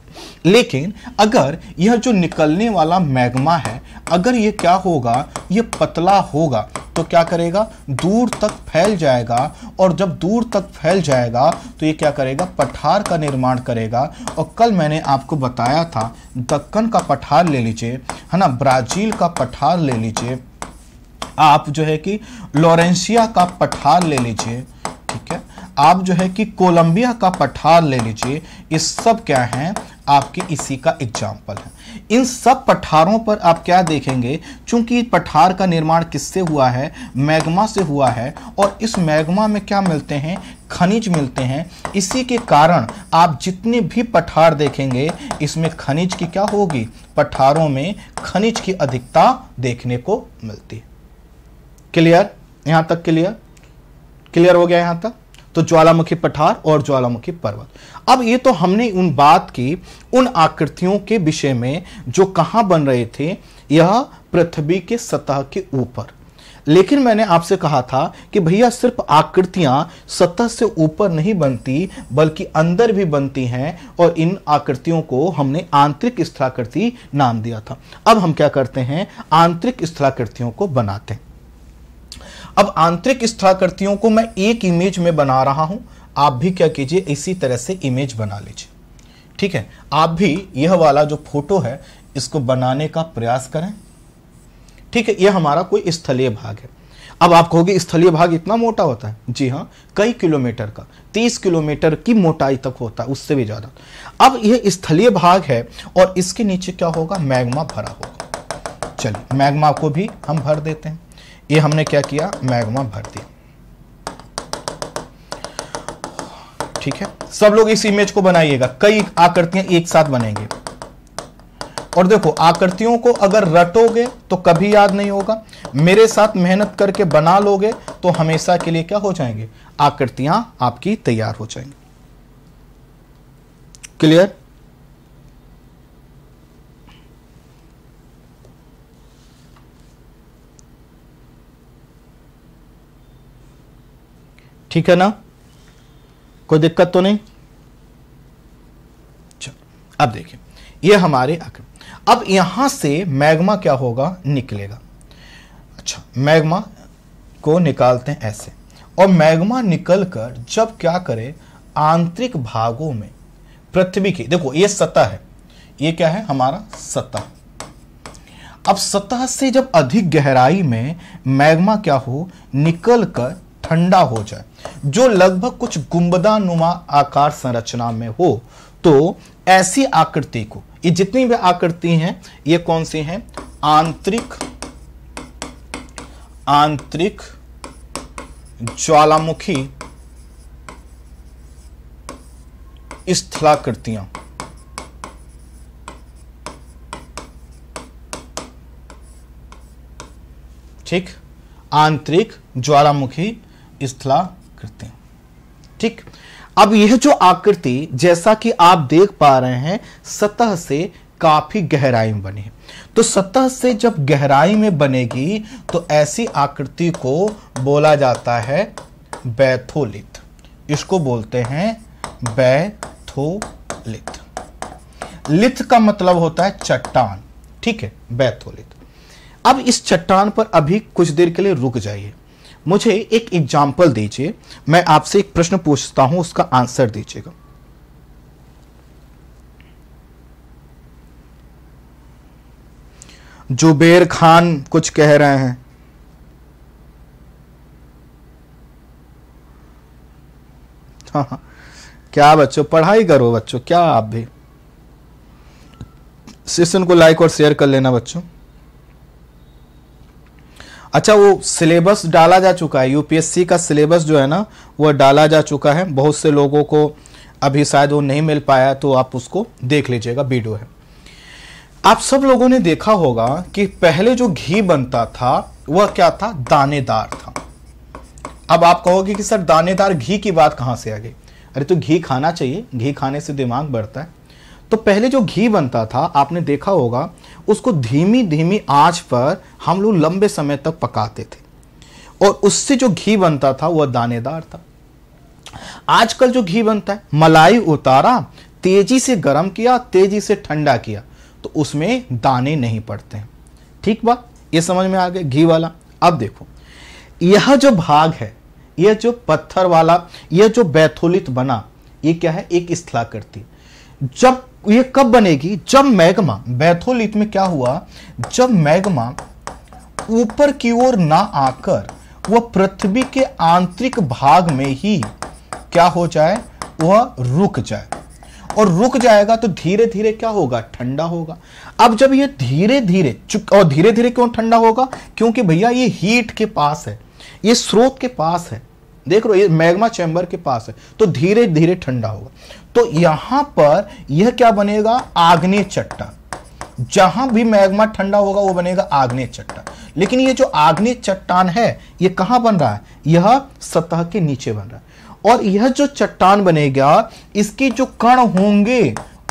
लेकिन अगर यह जो निकलने वाला मैग्मा है अगर ये क्या होगा ये पतला होगा तो क्या करेगा दूर तक फैल जाएगा और जब दूर तक फैल जाएगा तो ये क्या करेगा पठार का निर्माण करेगा और कल मैंने आपको बताया था दक्कन का पठार ले लीजिए है ना ब्राज़ील का पठार ले लीजिए आप जो है कि लॉरेंसिया का पठार ले लीजिए ठीक है आप जो है कि कोलंबिया का पठार ले लीजिए इस सब क्या है आपके इसी का एग्जाम्पल है इन सब पठारों पर आप क्या देखेंगे चूंकि पठार का निर्माण किससे हुआ है मैग्मा से हुआ है और इस मैग्मा में क्या मिलते हैं खनिज मिलते हैं इसी के कारण आप जितने भी पठार देखेंगे इसमें खनिज की क्या होगी पठारों में खनिज की अधिकता देखने को मिलती है क्लियर यहाँ तक क्लियर क्लियर हो गया यहाँ तक तो ज्वालामुखी पठार और ज्वालामुखी पर्वत अब ये तो हमने उन बात की उन आकृतियों के विषय में जो कहाँ बन रहे थे यह पृथ्वी के सतह के ऊपर लेकिन मैंने आपसे कहा था कि भैया सिर्फ आकृतियां सतह से ऊपर नहीं बनती बल्कि अंदर भी बनती हैं और इन आकृतियों को हमने आंतरिक स्थलाकृति नाम दिया था अब हम क्या करते हैं आंतरिक स्थलाकृतियों को बनाते हैं अब आंतरिक स्थलाकृतियों को मैं एक इमेज में बना रहा हूं आप भी क्या कीजिए इसी तरह से इमेज बना लीजिए ठीक है आप भी यह वाला जो फोटो है इसको बनाने का प्रयास करें ठीक है यह हमारा कोई स्थलीय भाग है अब आप कहोगे स्थलीय भाग इतना मोटा होता है जी हाँ कई किलोमीटर का तीस किलोमीटर की मोटाई तक होता है उससे भी ज़्यादा अब यह स्थलीय भाग है और इसके नीचे क्या होगा मैग्मा भरा होगा चलिए मैग्मा को भी हम भर देते हैं ये हमने क्या किया मैग्मा भर दिया ठीक है सब लोग इस इमेज को बनाइएगा कई आकृतियां एक साथ बनेंगे और देखो आकृतियों को अगर रटोगे तो कभी याद नहीं होगा मेरे साथ मेहनत करके बना लोगे तो हमेशा के लिए क्या हो जाएंगे आकृतियां आपकी तैयार हो जाएंगी क्लियर ठीक है ना कोई दिक्कत तो नहीं चलो अब देखिए ये हमारे आक्रम अब यहां से मैग्मा क्या होगा निकलेगा अच्छा मैग्मा को निकालते हैं ऐसे और मैग्मा निकलकर जब क्या करे आंतरिक भागों में पृथ्वी की देखो ये सतह है ये क्या है हमारा सतह अब सतह से जब अधिक गहराई में मैग्मा क्या हो निकल कर ठंडा हो जाए जो लगभग कुछ गुंबदानुमा आकार संरचना में हो तो ऐसी आकृति को ये जितनी भी आकृति हैं ये कौन सी हैं आंतरिक आंतरिक ज्वालामुखी स्थलाकृतियां ठीक आंतरिक ज्वालामुखी स्थलाकृति ठीक अब यह जो आकृति जैसा कि आप देख पा रहे हैं सतह से काफी गहराई में बनी है तो सतह से जब गहराई में बनेगी तो ऐसी आकृति को बोला जाता है बैथोलित इसको बोलते हैं बैथोलित लिथ का मतलब होता है चट्टान ठीक है बैथोलित अब इस चट्टान पर अभी कुछ देर के लिए रुक जाइए मुझे एक एग्जाम्पल दीजिए मैं आपसे एक प्रश्न पूछता हूं उसका आंसर दीजिएगा जुबेर खान कुछ कह रहे हैं क्या बच्चों पढ़ाई करो बच्चों क्या आप भी सेशन को लाइक और शेयर कर लेना बच्चों अच्छा वो सिलेबस डाला जा चुका है यूपीएससी का सिलेबस जो है ना वह डाला जा चुका है बहुत से लोगों को अभी शायद वो नहीं मिल पाया तो आप उसको देख लीजिएगा वीडियो है आप सब लोगों ने देखा होगा कि पहले जो घी बनता था वह क्या था दानेदार था अब आप कहोगे कि सर दानेदार घी की बात कहाँ से आ गई अरे तो घी खाना चाहिए घी खाने से दिमाग बढ़ता है तो पहले जो घी बनता था आपने देखा होगा उसको धीमी धीमी आंच पर हम लोग लंबे समय तक पकाते थे और उससे जो घी बनता था वह दानेदार था आजकल जो घी बनता है मलाई उतारा तेजी से गर्म किया तेजी से ठंडा किया तो उसमें दाने नहीं पड़ते हैं ठीक बात ये समझ में आ गए घी वाला अब देखो यह जो भाग है यह जो पत्थर वाला यह जो बैथोलित बना यह क्या है एक स्थलाकृति जब ये कब बनेगी जब मैग्मा बैथोलिथ में क्या हुआ जब मैग्मा ऊपर की ओर ना आकर वह पृथ्वी के आंतरिक भाग में ही क्या हो जाए वह रुक जाए और रुक जाएगा तो धीरे धीरे क्या होगा ठंडा होगा अब जब ये धीरे धीरे चुक और धीरे धीरे क्यों ठंडा होगा क्योंकि भैया ये हीट के पास है ये स्रोत के पास है देख लो ये मैग्मा चैम्बर के पास है तो धीरे धीरे ठंडा होगा तो यहां पर यह क्या बनेगा आग्नेय चट्टा जहां भी मैग्मा ठंडा होगा वो बनेगा आग्नेय चट्टान लेकिन ये जो आग्नेय चट्टान है ये कहां बन रहा है यह सतह के नीचे बन रहा है और यह जो चट्टान बनेगा इसके जो कण होंगे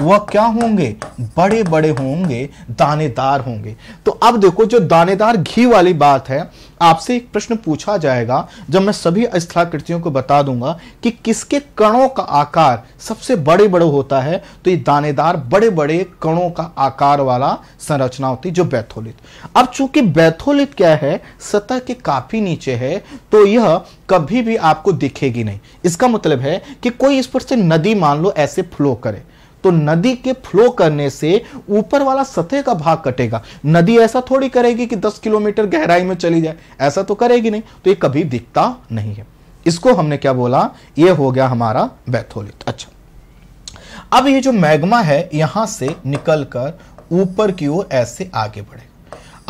वह क्या होंगे बड़े बड़े होंगे दानेदार होंगे तो अब देखो जो दानेदार घी वाली बात है आपसे एक प्रश्न पूछा जाएगा जब मैं सभी स्थलाकृतियों को बता दूंगा कि किसके कणों का आकार सबसे बड़े बड़े होता है तो ये दानेदार बड़े बड़े कणों का आकार वाला संरचना होती जो बैथोलित अब चूंकि बैथोलित क्या है सतह के काफी नीचे है तो यह कभी भी आपको दिखेगी नहीं इसका मतलब है कि कोई इस पर से नदी मान लो ऐसे फ्लो करे तो नदी के फ्लो करने से ऊपर वाला सतह का भाग कटेगा नदी ऐसा थोड़ी करेगी कि 10 किलोमीटर गहराई में चली जाए ऐसा तो करेगी नहीं तो ये कभी दिखता नहीं है इसको हमने क्या बोला ये हो गया हमारा बैथोलिट अच्छा अब ये जो मैग्मा है यहां से निकलकर ऊपर की ओर ऐसे आगे बढ़े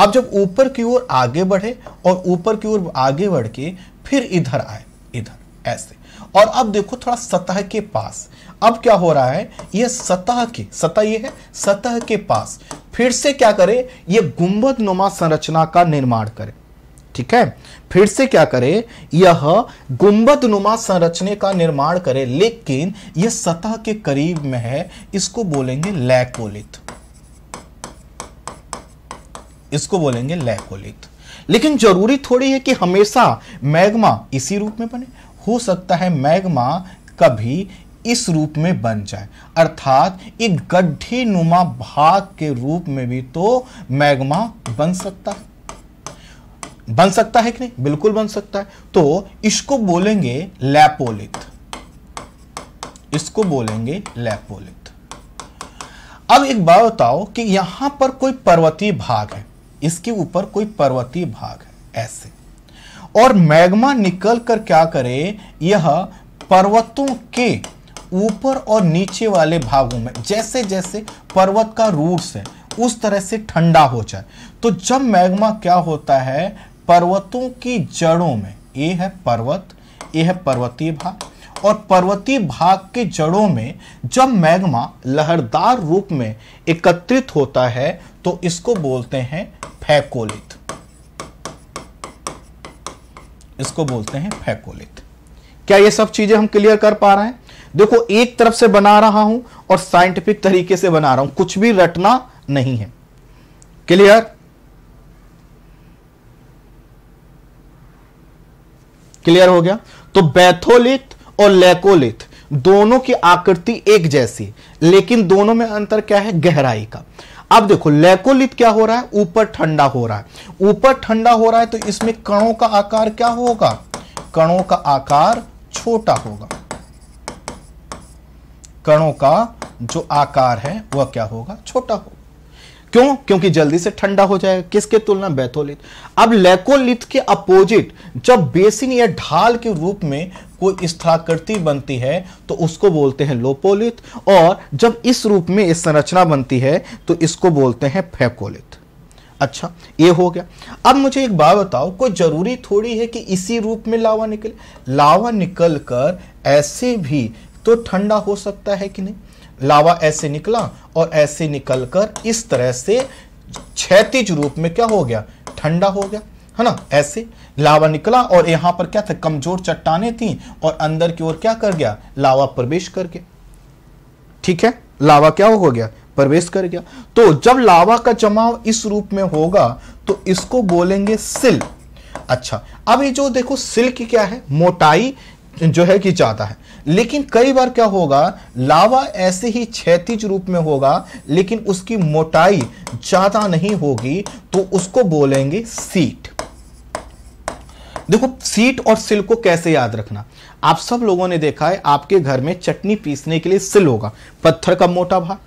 अब जब ऊपर की ओर आगे बढ़े और ऊपर की ओर आगे बढ़ के फिर इधर आए इधर ऐसे और अब देखो थोड़ा सतह के पास अब क्या हो रहा है ये सतह के सतह ये है सतह के पास फिर से क्या करे ये गुंबद नुमा संरचना का निर्माण करे ठीक है फिर से क्या करे यह गुंबद नुमा संरचने का निर्माण करे लेकिन यह सतह के करीब में है इसको बोलेंगे लैकोलित इसको बोलेंगे लैकोलित लेकिन जरूरी थोड़ी है कि हमेशा मैग्मा इसी रूप में बने हो सकता है मैग्मा कभी इस रूप में बन जाए अर्थात एक गड्ढे नुमा भाग के रूप में भी तो मैग्मा बन सकता है बन सकता है कि नहीं बिल्कुल बन सकता है तो इसको बोलेंगे लैपोलिथ इसको बोलेंगे लैपोलिथ अब एक बात बताओ कि यहां पर कोई पर्वतीय भाग है इसके ऊपर कोई पर्वतीय भाग है ऐसे और मैग्मा निकल कर क्या करे यह पर्वतों के ऊपर और नीचे वाले भागों में जैसे जैसे पर्वत का रूट्स है उस तरह से ठंडा हो जाए तो जब मैग्मा क्या होता है पर्वतों की जड़ों में ये है पर्वत ये है पर्वतीय भाग और पर्वतीय भाग के जड़ों में जब मैग्मा लहरदार रूप में एकत्रित होता है तो इसको बोलते हैं फैकोलित इसको बोलते हैं फैकोलित क्या ये सब चीजें हम क्लियर कर पा रहे हैं देखो एक तरफ से बना रहा हूं और साइंटिफिक तरीके से बना रहा हूं कुछ भी रटना नहीं है क्लियर क्लियर हो गया तो बैथोलिथ और लेकोलिथ दोनों की आकृति एक जैसी लेकिन दोनों में अंतर क्या है गहराई का अब देखो लेकोलिथ क्या हो रहा है ऊपर ठंडा हो रहा है ऊपर ठंडा हो रहा है तो इसमें कणों का आकार क्या होगा कणों का आकार छोटा होगा कणों का जो आकार है वह क्या होगा छोटा होगा क्यों क्योंकि जल्दी से ठंडा हो जाएगा किसके तुलना बैथोलिथ अब लेकोलिथ के अपोजिट जब बेसिन या ढाल के रूप में कोई स्थाकृति बनती है तो उसको बोलते हैं लोपोलिथ और जब इस रूप में संरचना बनती है तो इसको बोलते हैं फैकोलिथ अच्छा ये हो गया अब मुझे एक बात बताओ कोई जरूरी थोड़ी है कि इसी रूप में लावा निकले लावा निकल कर ऐसे भी तो ठंडा हो सकता है कि नहीं लावा ऐसे निकला और ऐसे निकलकर इस तरह से क्षैतिज रूप में क्या हो गया ठंडा हो गया है ना ऐसे लावा निकला और यहां पर क्या था कमजोर चट्टाने थी और अंदर की ओर क्या कर गया लावा प्रवेश कर गया ठीक है लावा क्या हो गया प्रवेश कर गया तो जब लावा का जमाव इस रूप में होगा तो इसको बोलेंगे सिल अच्छा अब ये जो देखो सिल्क क्या है मोटाई जो है कि जाता है लेकिन कई बार क्या होगा लावा ऐसे ही क्षैतिज रूप में होगा लेकिन उसकी मोटाई ज़्यादा नहीं होगी तो उसको बोलेंगे सीट देखो सीट और सिल को कैसे याद रखना आप सब लोगों ने देखा है आपके घर में चटनी पीसने के लिए सिल होगा पत्थर का मोटा भाग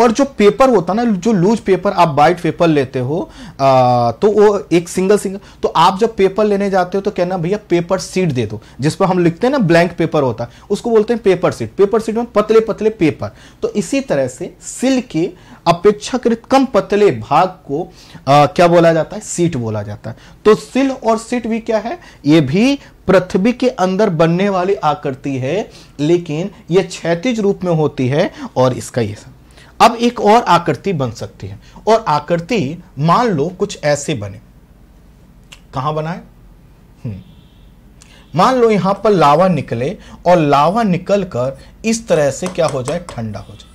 और जो पेपर होता ना जो लूज पेपर आप वाइट पेपर लेते हो आ, तो वो एक सिंगल सिंगल तो आप जब पेपर लेने जाते हो तो कहना भैया पेपर सीट दे दो जिस पर हम लिखते हैं ना ब्लैंक पेपर होता है उसको बोलते हैं पेपर सीट पेपर सीट में पतले पतले पेपर तो इसी तरह से सिल के अपेक्षाकृत कम पतले भाग को आ, क्या बोला जाता है सीट बोला जाता है तो सिल और सीट भी क्या है ये भी पृथ्वी के अंदर बनने वाली आकृति है लेकिन यह क्षैतिज रूप में होती है और इसका सब अब एक और आकृति बन सकती है और आकृति मान लो कुछ ऐसे बने कहां बनाए हम्म। मान लो यहां पर लावा निकले और लावा निकलकर इस तरह से क्या हो जाए ठंडा हो जाए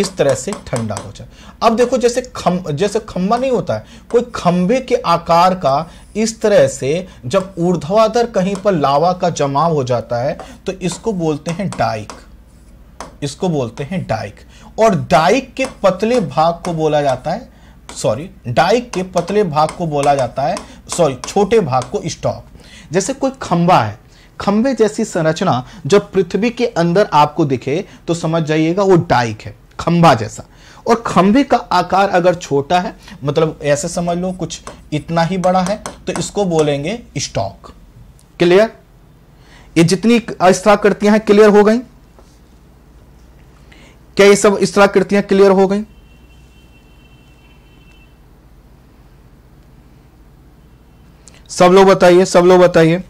इस तरह से ठंडा हो जाए अब देखो जैसे खम जैसे खंबा नहीं होता है कोई खंबे के आकार का इस तरह से जब ऊर्ध्वाधर कहीं पर लावा का जमाव हो जाता है तो इसको बोलते हैं डाइक इसको बोलते हैं डाइक और डाइक के पतले भाग को बोला जाता है सॉरी डाइक के पतले भाग को बोला जाता है सॉरी छोटे भाग को स्टॉक जैसे कोई खंबा है खंबे जैसी संरचना जब पृथ्वी के अंदर आपको दिखे तो समझ जाइएगा वो डाइक है खंबा जैसा और खंभे का आकार अगर छोटा है मतलब ऐसे समझ लो कुछ इतना ही बड़ा है तो इसको बोलेंगे स्टॉक क्लियर ये जितनी करती हैं क्लियर हो गई क्या ये सब इस तरह कृतियां क्लियर हो गई सब लोग बताइए सब लोग बताइए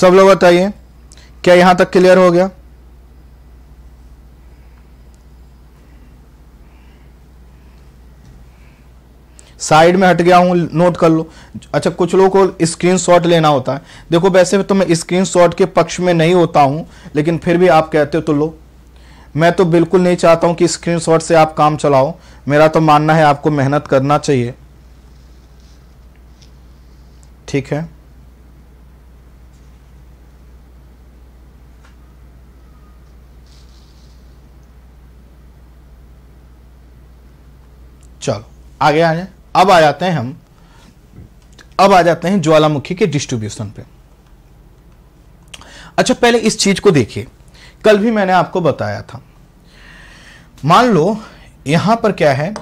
सब लोग बताइए क्या यहां तक क्लियर हो गया साइड में हट गया हूँ नोट कर लो अच्छा कुछ लोगों को स्क्रीनशॉट लेना होता है देखो वैसे तो मैं स्क्रीनशॉट के पक्ष में नहीं होता हूँ लेकिन फिर भी आप कहते हो तो लो मैं तो बिल्कुल नहीं चाहता हूँ कि स्क्रीनशॉट से आप काम चलाओ मेरा तो मानना है आपको मेहनत करना चाहिए ठीक है चलो आगे आ जाए अब आ जाते हैं हम अब आ जाते हैं ज्वालामुखी के डिस्ट्रीब्यूशन पे अच्छा पहले इस चीज को देखिए कल भी मैंने आपको बताया था मान लो यहां पर क्या है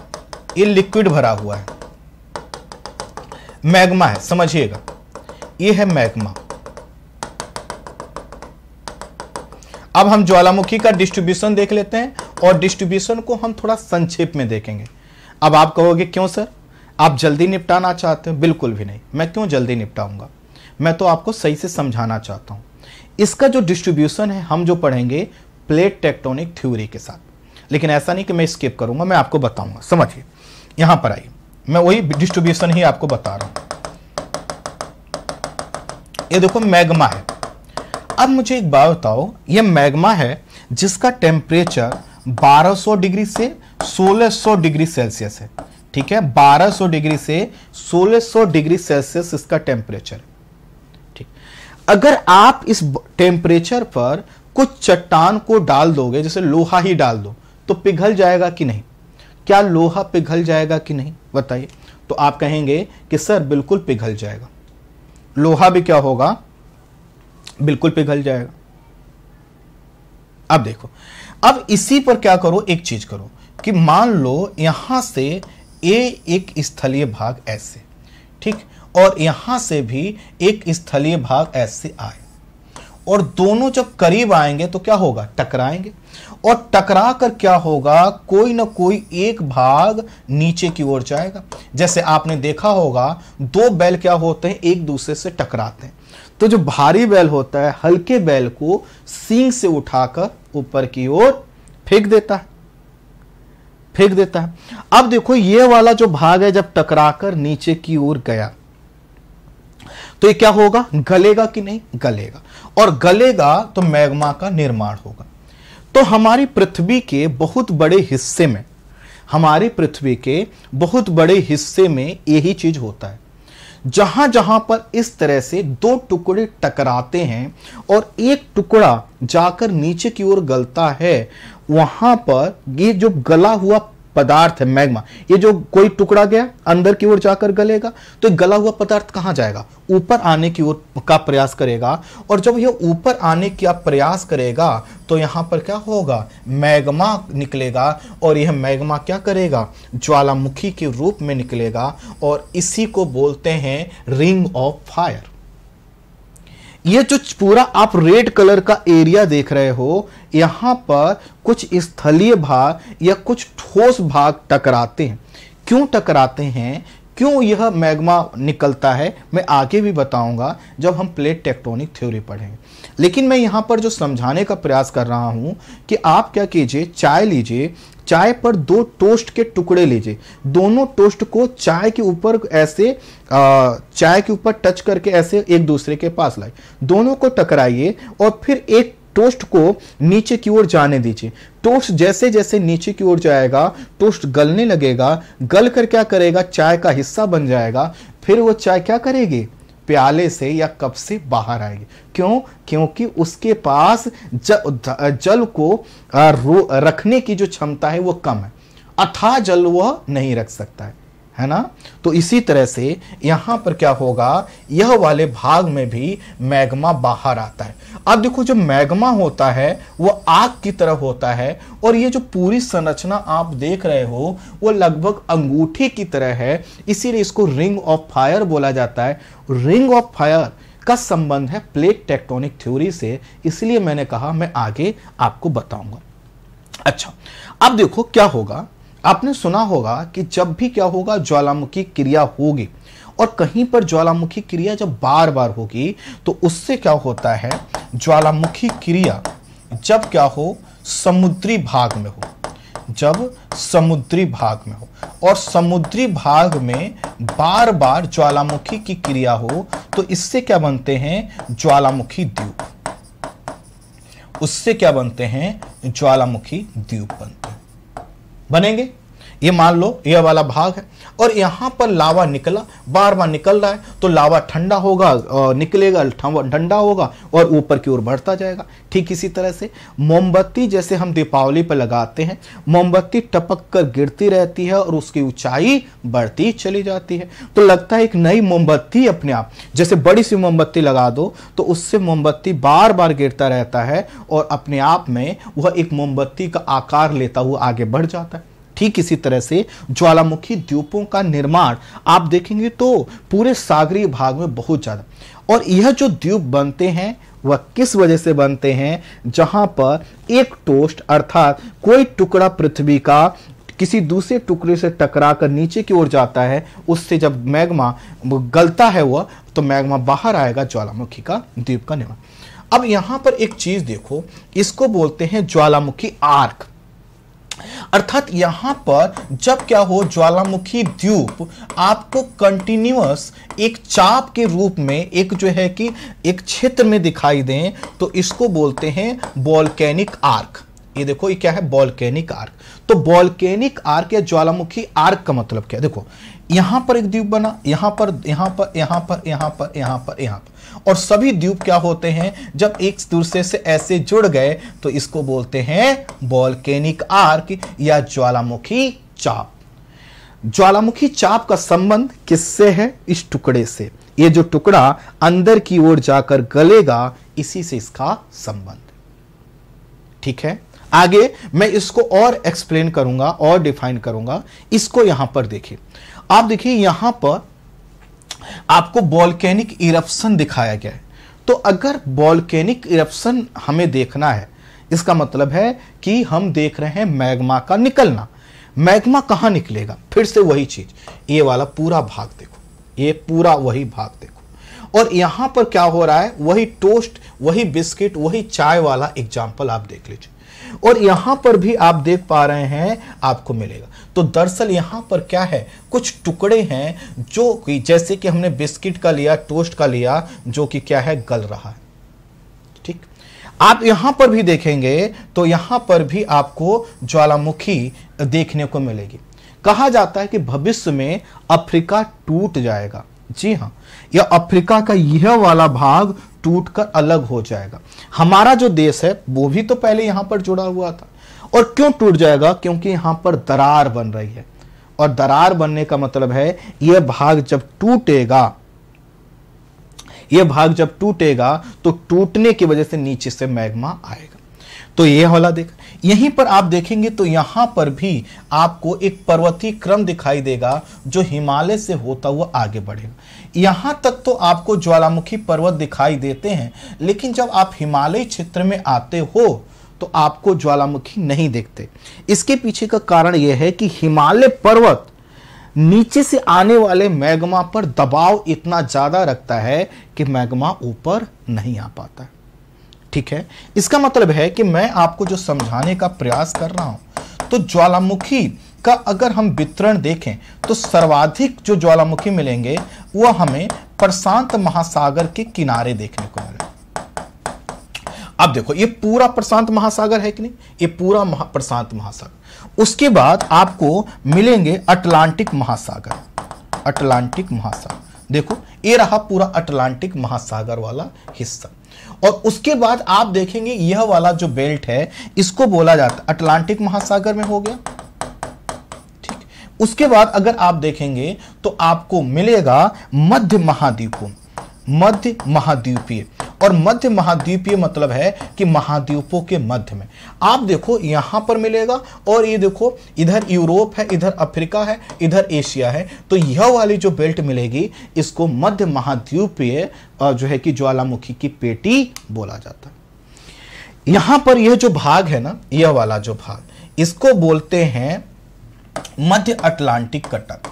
ये लिक्विड भरा हुआ है मैग्मा है समझिएगा ये है मैग्मा अब हम ज्वालामुखी का डिस्ट्रीब्यूशन देख लेते हैं और डिस्ट्रीब्यूशन को हम थोड़ा संक्षेप में देखेंगे अब आप कहोगे क्यों सर आप जल्दी निपटाना चाहते हो बिल्कुल भी नहीं मैं क्यों जल्दी निपटाऊंगा मैं तो आपको सही से समझाना चाहता हूं इसका जो डिस्ट्रीब्यूशन है हम जो पढ़ेंगे प्लेट टेक्टोनिक थ्योरी के साथ लेकिन ऐसा नहीं कि मैं स्किप करूंगा मैं आपको बताऊंगा समझिए यहां पर आइए मैं वही डिस्ट्रीब्यूशन ही आपको बता रहा हूं ये देखो मैग्मा है अब मुझे एक बात बताओ ये मैग्मा है जिसका टेम्परेचर 1200 डिग्री से 1600 डिग्री सेल्सियस है ठीक है 1200 डिग्री से 1600 डिग्री सेल्सियस इसका टेम्परेचर ठीक अगर आप इस टेम्परेचर पर कुछ चट्टान को डाल दोगे जैसे लोहा ही डाल दो तो पिघल जाएगा कि नहीं क्या लोहा पिघल जाएगा कि नहीं बताइए तो आप कहेंगे कि सर बिल्कुल पिघल जाएगा लोहा भी क्या होगा बिल्कुल पिघल जाएगा अब देखो अब इसी पर क्या करो एक चीज करो कि मान लो यहां से ए एक स्थलीय भाग एस से ठीक और यहां से भी एक स्थलीय भाग एस से आए और दोनों जब करीब आएंगे तो क्या होगा टकराएंगे और टकरा कर क्या होगा कोई ना कोई एक भाग नीचे की ओर जाएगा जैसे आपने देखा होगा दो बैल क्या होते हैं एक दूसरे से टकराते हैं तो जो भारी बैल होता है हल्के बैल को सींग से उठाकर ऊपर की ओर फेंक देता है फेंक देता है अब देखो ये वाला जो भाग है जब टकराकर नीचे की ओर गया तो ये क्या होगा गलेगा कि नहीं गलेगा और गलेगा तो मैग्मा का निर्माण होगा तो हमारी पृथ्वी के बहुत बड़े हिस्से में हमारी पृथ्वी के बहुत बड़े हिस्से में यही चीज होता है जहां जहां पर इस तरह से दो टुकड़े टकराते हैं और एक टुकड़ा जाकर नीचे की ओर गलता है वहां पर ये जो गला हुआ पदार्थ है मैग्मा ये जो कोई टुकड़ा गया अंदर की ओर जाकर गलेगा तो गला हुआ पदार्थ कहाँ जाएगा ऊपर आने की ओर का प्रयास करेगा और जब यह ऊपर आने का प्रयास करेगा तो यहाँ पर क्या होगा मैग्मा निकलेगा और यह मैग्मा क्या करेगा ज्वालामुखी के रूप में निकलेगा और इसी को बोलते हैं रिंग ऑफ फायर ये जो पूरा आप रेड कलर का एरिया देख रहे हो यहाँ पर कुछ स्थलीय भाग या कुछ ठोस भाग टकराते हैं क्यों टकराते हैं क्यों यह मैग्मा निकलता है मैं आगे भी बताऊंगा जब हम प्लेट टेक्टोनिक थ्योरी पढ़ेंगे लेकिन मैं यहाँ पर जो समझाने का प्रयास कर रहा हूँ कि आप क्या कीजिए चाय लीजिए चाय पर दो टोस्ट के टुकड़े लीजिए दोनों टोस्ट को चाय के ऊपर ऐसे चाय के ऊपर टच करके ऐसे एक दूसरे के पास लाए दोनों को टकराइए और फिर एक टोस्ट को नीचे की ओर जाने दीजिए टोस्ट जैसे जैसे नीचे की ओर जाएगा टोस्ट गलने लगेगा गल कर क्या करेगा चाय का हिस्सा बन जाएगा फिर वो चाय क्या करेगी प्याले से या कप से बाहर आएगी क्यों क्योंकि उसके पास ज, जल को रखने की जो क्षमता है वो कम है अथा जल वह नहीं रख सकता है है ना तो इसी तरह से यहाँ पर क्या होगा यह वाले भाग में भी मैग्मा बाहर आता है अब देखो जो मैग्मा होता है वो आग की तरह होता है और ये जो पूरी संरचना आप देख रहे हो वो लगभग अंगूठी की तरह है इसीलिए इसको रिंग ऑफ फायर बोला जाता है रिंग ऑफ फायर का संबंध है प्लेट टेक्टोनिक थ्योरी से इसलिए मैंने कहा मैं आगे आपको बताऊंगा अच्छा अब देखो क्या होगा आपने सुना होगा कि जब भी क्या होगा ज्वालामुखी क्रिया होगी और कहीं पर ज्वालामुखी क्रिया जब बार बार होगी तो उससे क्या होता है ज्वालामुखी क्रिया जब क्या हो समुद्री भाग में हो जब समुद्री भाग में हो और समुद्री भाग में बार बार ज्वालामुखी की क्रिया हो तो इससे क्या बनते हैं ज्वालामुखी द्वीप उससे क्या बनते हैं ज्वालामुखी द्वीप बनते हैं बनेंगे ये मान लो ये वाला भाग है और यहाँ पर लावा निकला बार बार निकल रहा है तो लावा ठंडा होगा निकलेगा ठंडा होगा और ऊपर की ओर बढ़ता जाएगा ठीक इसी तरह से मोमबत्ती जैसे हम दीपावली पर लगाते हैं मोमबत्ती टपक कर गिरती रहती है और उसकी ऊंचाई बढ़ती चली जाती है तो लगता है एक नई मोमबत्ती अपने आप जैसे बड़ी सी मोमबत्ती लगा दो तो उससे मोमबत्ती बार बार गिरता रहता है और अपने आप में वह एक मोमबत्ती का आकार लेता हुआ आगे बढ़ जाता है ठीक इसी तरह से ज्वालामुखी द्वीपों का निर्माण आप देखेंगे तो पूरे सागरीय भाग में बहुत ज़्यादा और यह जो द्वीप बनते हैं वह किस वजह से बनते हैं जहां पर एक टोस्ट अर्थात कोई टुकड़ा पृथ्वी का किसी दूसरे टुकड़े से टकरा कर नीचे की ओर जाता है उससे जब मैग्मा गलता है वह तो मैग्मा बाहर आएगा ज्वालामुखी का द्वीप का निर्माण अब यहां पर एक चीज देखो इसको बोलते हैं ज्वालामुखी आर्क अर्थात यहाँ पर जब क्या हो ज्वालामुखी द्वीप आपको कंटिन्यूस एक चाप के रूप में एक जो है कि एक क्षेत्र में दिखाई दें तो इसको बोलते हैं बॉल्केनिक आर्क ये देखो ये क्या है बॉल्केनिक आर्क तो बॉल्केनिक आर्क या ज्वालामुखी आर्क का मतलब क्या है देखो यहाँ पर एक द्वीप बना यहाँ पर यहाँ पर यहाँ पर यहाँ पर यहाँ पर यहाँ पर और सभी द्वीप क्या होते हैं जब एक दूसरे से ऐसे जुड़ गए तो इसको बोलते हैं बॉलकेनिक आर्क या ज्वालामुखी चाप ज्वालामुखी चाप का संबंध किससे है इस टुकड़े से ये जो टुकड़ा अंदर की ओर जाकर गलेगा इसी से इसका संबंध ठीक है आगे मैं इसको और एक्सप्लेन करूंगा और डिफाइन करूंगा इसको यहां पर देखिए आप देखिए यहां पर आपको बॉलकैनिक इरप्शन दिखाया गया है तो अगर बॉलकैनिक इरप्शन हमें देखना है इसका मतलब है कि हम देख रहे हैं मैग्मा का निकलना मैग्मा कहाँ निकलेगा फिर से वही चीज ये वाला पूरा भाग देखो ये पूरा वही भाग देखो और यहाँ पर क्या हो रहा है वही टोस्ट वही बिस्किट वही चाय वाला एग्जाम्पल आप देख लीजिए और यहां पर भी आप देख पा रहे हैं आपको मिलेगा तो दरअसल यहाँ पर क्या है कुछ टुकड़े हैं जो कि जैसे कि हमने बिस्किट का लिया टोस्ट का लिया जो कि क्या है गल रहा है ठीक आप यहां पर भी देखेंगे तो यहां पर भी आपको ज्वालामुखी देखने को मिलेगी कहा जाता है कि भविष्य में अफ्रीका टूट जाएगा जी हाँ यह अफ्रीका का यह वाला भाग टूटकर अलग हो जाएगा हमारा जो देश है वो भी तो पहले यहां पर जुड़ा हुआ था और क्यों टूट जाएगा क्योंकि यहां पर दरार बन रही है और दरार बनने का मतलब है यह भाग जब टूटेगा यह भाग जब टूटेगा तो टूटने की वजह से नीचे से मैग्मा आएगा तो यह हौला देख यहीं पर आप देखेंगे तो यहां पर भी आपको एक पर्वतीय क्रम दिखाई देगा जो हिमालय से होता हुआ आगे बढ़ेगा यहां तक तो आपको ज्वालामुखी पर्वत दिखाई देते हैं लेकिन जब आप हिमालय क्षेत्र में आते हो तो आपको ज्वालामुखी नहीं देखते इसके पीछे का कारण यह है कि हिमालय पर्वत नीचे से आने वाले मैग्मा पर दबाव इतना ज़्यादा रखता है कि मैग्मा ऊपर नहीं आ पाता ठीक है इसका मतलब है कि मैं आपको जो समझाने का प्रयास कर रहा हूं तो ज्वालामुखी का अगर हम वितरण देखें तो सर्वाधिक जो ज्वालामुखी मिलेंगे वह हमें प्रशांत महासागर के किनारे देखने को मिलेगा अब देखो ये पूरा प्रशांत महासागर है कि नहीं ये पूरा महा, प्रशांत महासागर उसके बाद आपको मिलेंगे अटलांटिक महासागर अटलांटिक महासागर देखो ये रहा पूरा अटलांटिक महासागर वाला हिस्सा और उसके बाद आप देखेंगे यह वाला जो बेल्ट है इसको बोला जाता है अटलांटिक महासागर में हो गया ठीक उसके बाद अगर आप देखेंगे तो आपको मिलेगा मध्य महाद्वीप मध्य महाद्वीपीय और मध्य महाद्वीपीय मतलब है कि महाद्वीपों के मध्य में आप देखो यहां पर मिलेगा और ये देखो इधर यूरोप है इधर अफ्रीका है इधर एशिया है तो यह वाली जो बेल्ट मिलेगी इसको मध्य महाद्वीपीय जो है कि ज्वालामुखी की पेटी बोला जाता है पर यह जो भाग है ना यह वाला जो भाग इसको बोलते हैं मध्य अटलांटिक कटक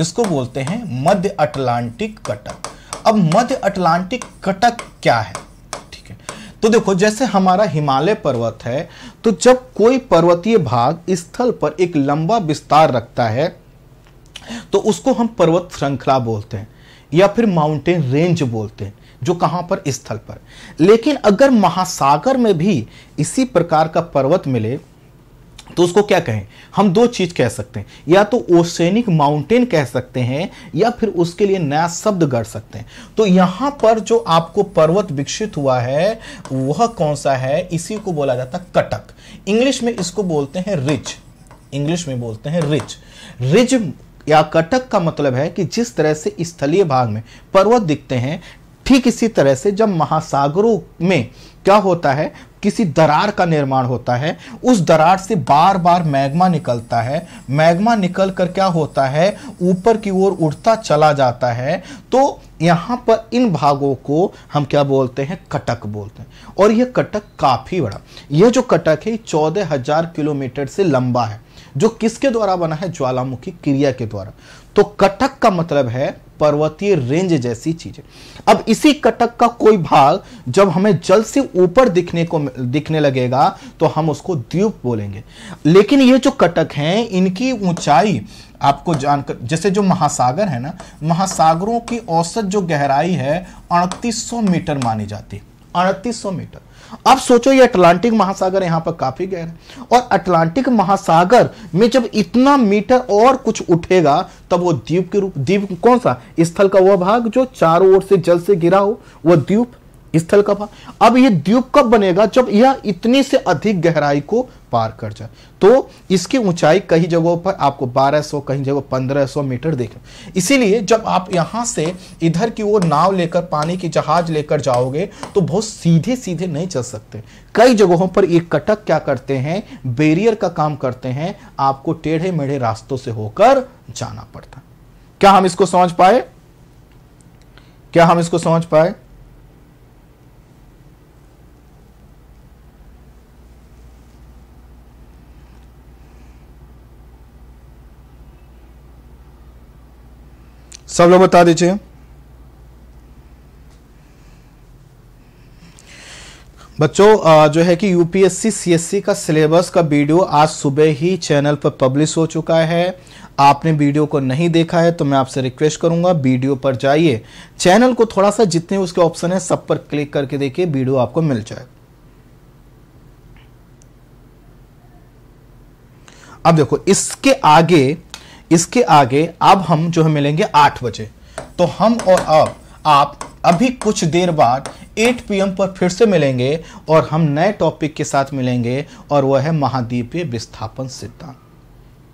इसको बोलते हैं मध्य अटलांटिक कटक अब मध्य अटलांटिक कटक क्या है ठीक है तो देखो जैसे हमारा हिमालय पर्वत है तो जब कोई पर्वतीय भाग स्थल पर एक लंबा विस्तार रखता है तो उसको हम पर्वत श्रृंखला बोलते हैं या फिर माउंटेन रेंज बोलते हैं जो कहां पर स्थल पर लेकिन अगर महासागर में भी इसी प्रकार का पर्वत मिले तो उसको क्या कहें हम दो चीज़ कह सकते हैं या तो ओसेनिक माउंटेन कह सकते हैं या फिर उसके लिए नया शब्द गढ़ सकते हैं तो यहां पर जो आपको पर्वत विकसित हुआ है वह कौन सा है इसी को बोला जाता है कटक इंग्लिश में इसको बोलते हैं रिच इंग्लिश में बोलते हैं रिच रिज या कटक का मतलब है कि जिस तरह से स्थलीय भाग में पर्वत दिखते हैं ठीक इसी तरह से जब महासागरों में क्या होता है किसी दरार का निर्माण होता है उस दरार से बार बार मैग्मा निकलता है मैग्मा निकल कर क्या होता है ऊपर की ओर उड़ता चला जाता है तो यहाँ पर इन भागों को हम क्या बोलते हैं कटक बोलते हैं और यह कटक काफ़ी बड़ा यह जो कटक है चौदह हजार किलोमीटर से लंबा है जो किसके द्वारा बना है ज्वालामुखी क्रिया के द्वारा तो कटक का मतलब है पर्वतीय रेंज जैसी चीजें अब इसी कटक का कोई भाग जब हमें जल से ऊपर दिखने को दिखने लगेगा तो हम उसको द्वीप बोलेंगे लेकिन ये जो कटक हैं इनकी ऊंचाई आपको जानकर जैसे जो महासागर है ना महासागरों की औसत जो गहराई है अड़तीस मीटर मानी जाती है अड़तीस मीटर अब सोचो ये अटलांटिक महासागर यहां पर काफी गहरा और अटलांटिक महासागर में जब इतना मीटर और कुछ उठेगा तब वो द्वीप के रूप द्वीप कौन सा स्थल का वह भाग जो चारों ओर से जल से घिरा हो वह द्वीप स्थल का भाग अब ये द्वीप कब बनेगा जब यह इतनी से अधिक गहराई को पार कर जाए तो इसकी ऊंचाई कई जगहों पर आपको 1200 कहीं जगह 1500 मीटर देख इसीलिए जब आप यहां से इधर की ओर नाव लेकर पानी की जहाज लेकर जाओगे तो बहुत सीधे सीधे नहीं चल सकते कई जगहों पर ये कटक क्या करते हैं बेरियर का काम करते हैं आपको टेढ़े मेढ़े रास्तों से होकर जाना पड़ता क्या हम इसको समझ पाए क्या हम इसको समझ पाए सब लोग बता दीजिए बच्चों जो है कि यूपीएससी सीएससी का सिलेबस का वीडियो आज सुबह ही चैनल पर पब्लिश हो चुका है आपने वीडियो को नहीं देखा है तो मैं आपसे रिक्वेस्ट करूंगा वीडियो पर जाइए चैनल को थोड़ा सा जितने उसके ऑप्शन है सब पर क्लिक करके देखिए वीडियो आपको मिल जाए अब देखो इसके आगे इसके आगे अब हम जो है मिलेंगे आठ बजे तो हम और अब आप अभी कुछ देर बाद 8 पीएम पर फिर से मिलेंगे और हम नए टॉपिक के साथ मिलेंगे और वह है महाद्वीपीय विस्थापन सिद्धांत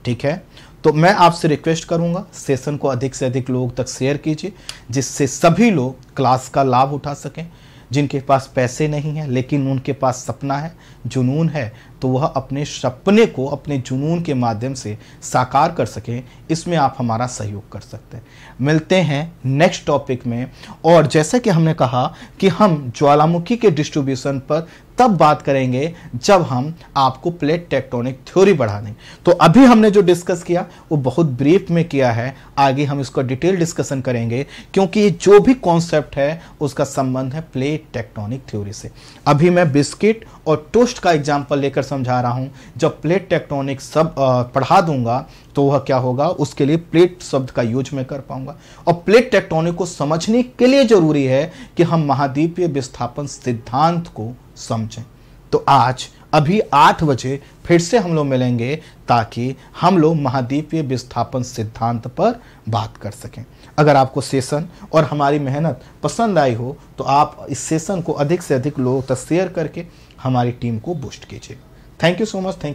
ठीक है तो मैं आपसे रिक्वेस्ट करूंगा सेशन को अधिक से अधिक लोगों तक शेयर कीजिए जिससे सभी लोग क्लास का लाभ उठा सकें जिनके पास पैसे नहीं हैं लेकिन उनके पास सपना है जुनून है तो वह अपने सपने को अपने जुनून के माध्यम से साकार कर सकें इसमें आप हमारा सहयोग कर सकते हैं मिलते हैं नेक्स्ट टॉपिक में और जैसा कि हमने कहा कि हम ज्वालामुखी के डिस्ट्रीब्यूशन पर तब बात करेंगे जब हम आपको प्लेट टेक्टोनिक थ्योरी बढ़ा दें तो अभी हमने जो डिस्कस किया वो बहुत ब्रीफ में किया है आगे हम इसका डिटेल डिस्कशन करेंगे क्योंकि ये जो भी कॉन्सेप्ट है उसका संबंध है प्लेट टेक्टोनिक थ्योरी से अभी मैं बिस्किट और टोस्ट का एग्जाम्पल लेकर समझा रहा हूँ जब प्लेट टेक्टोनिक सब पढ़ा दूंगा तो वह क्या होगा उसके लिए प्लेट शब्द का यूज मैं कर पाऊंगा और प्लेट टेक्टोनिक को समझने के लिए जरूरी है कि हम महाद्वीपीय विस्थापन सिद्धांत को समझें तो आज अभी आठ बजे फिर से हम लोग मिलेंगे ताकि हम लोग महाद्वीपीय विस्थापन सिद्धांत पर बात कर सकें अगर आपको सेशन और हमारी मेहनत पसंद आई हो तो आप इस सेशन को अधिक से अधिक लोगों तक शेयर करके हमारी टीम को बूस्ट कीजिए thank you so much thank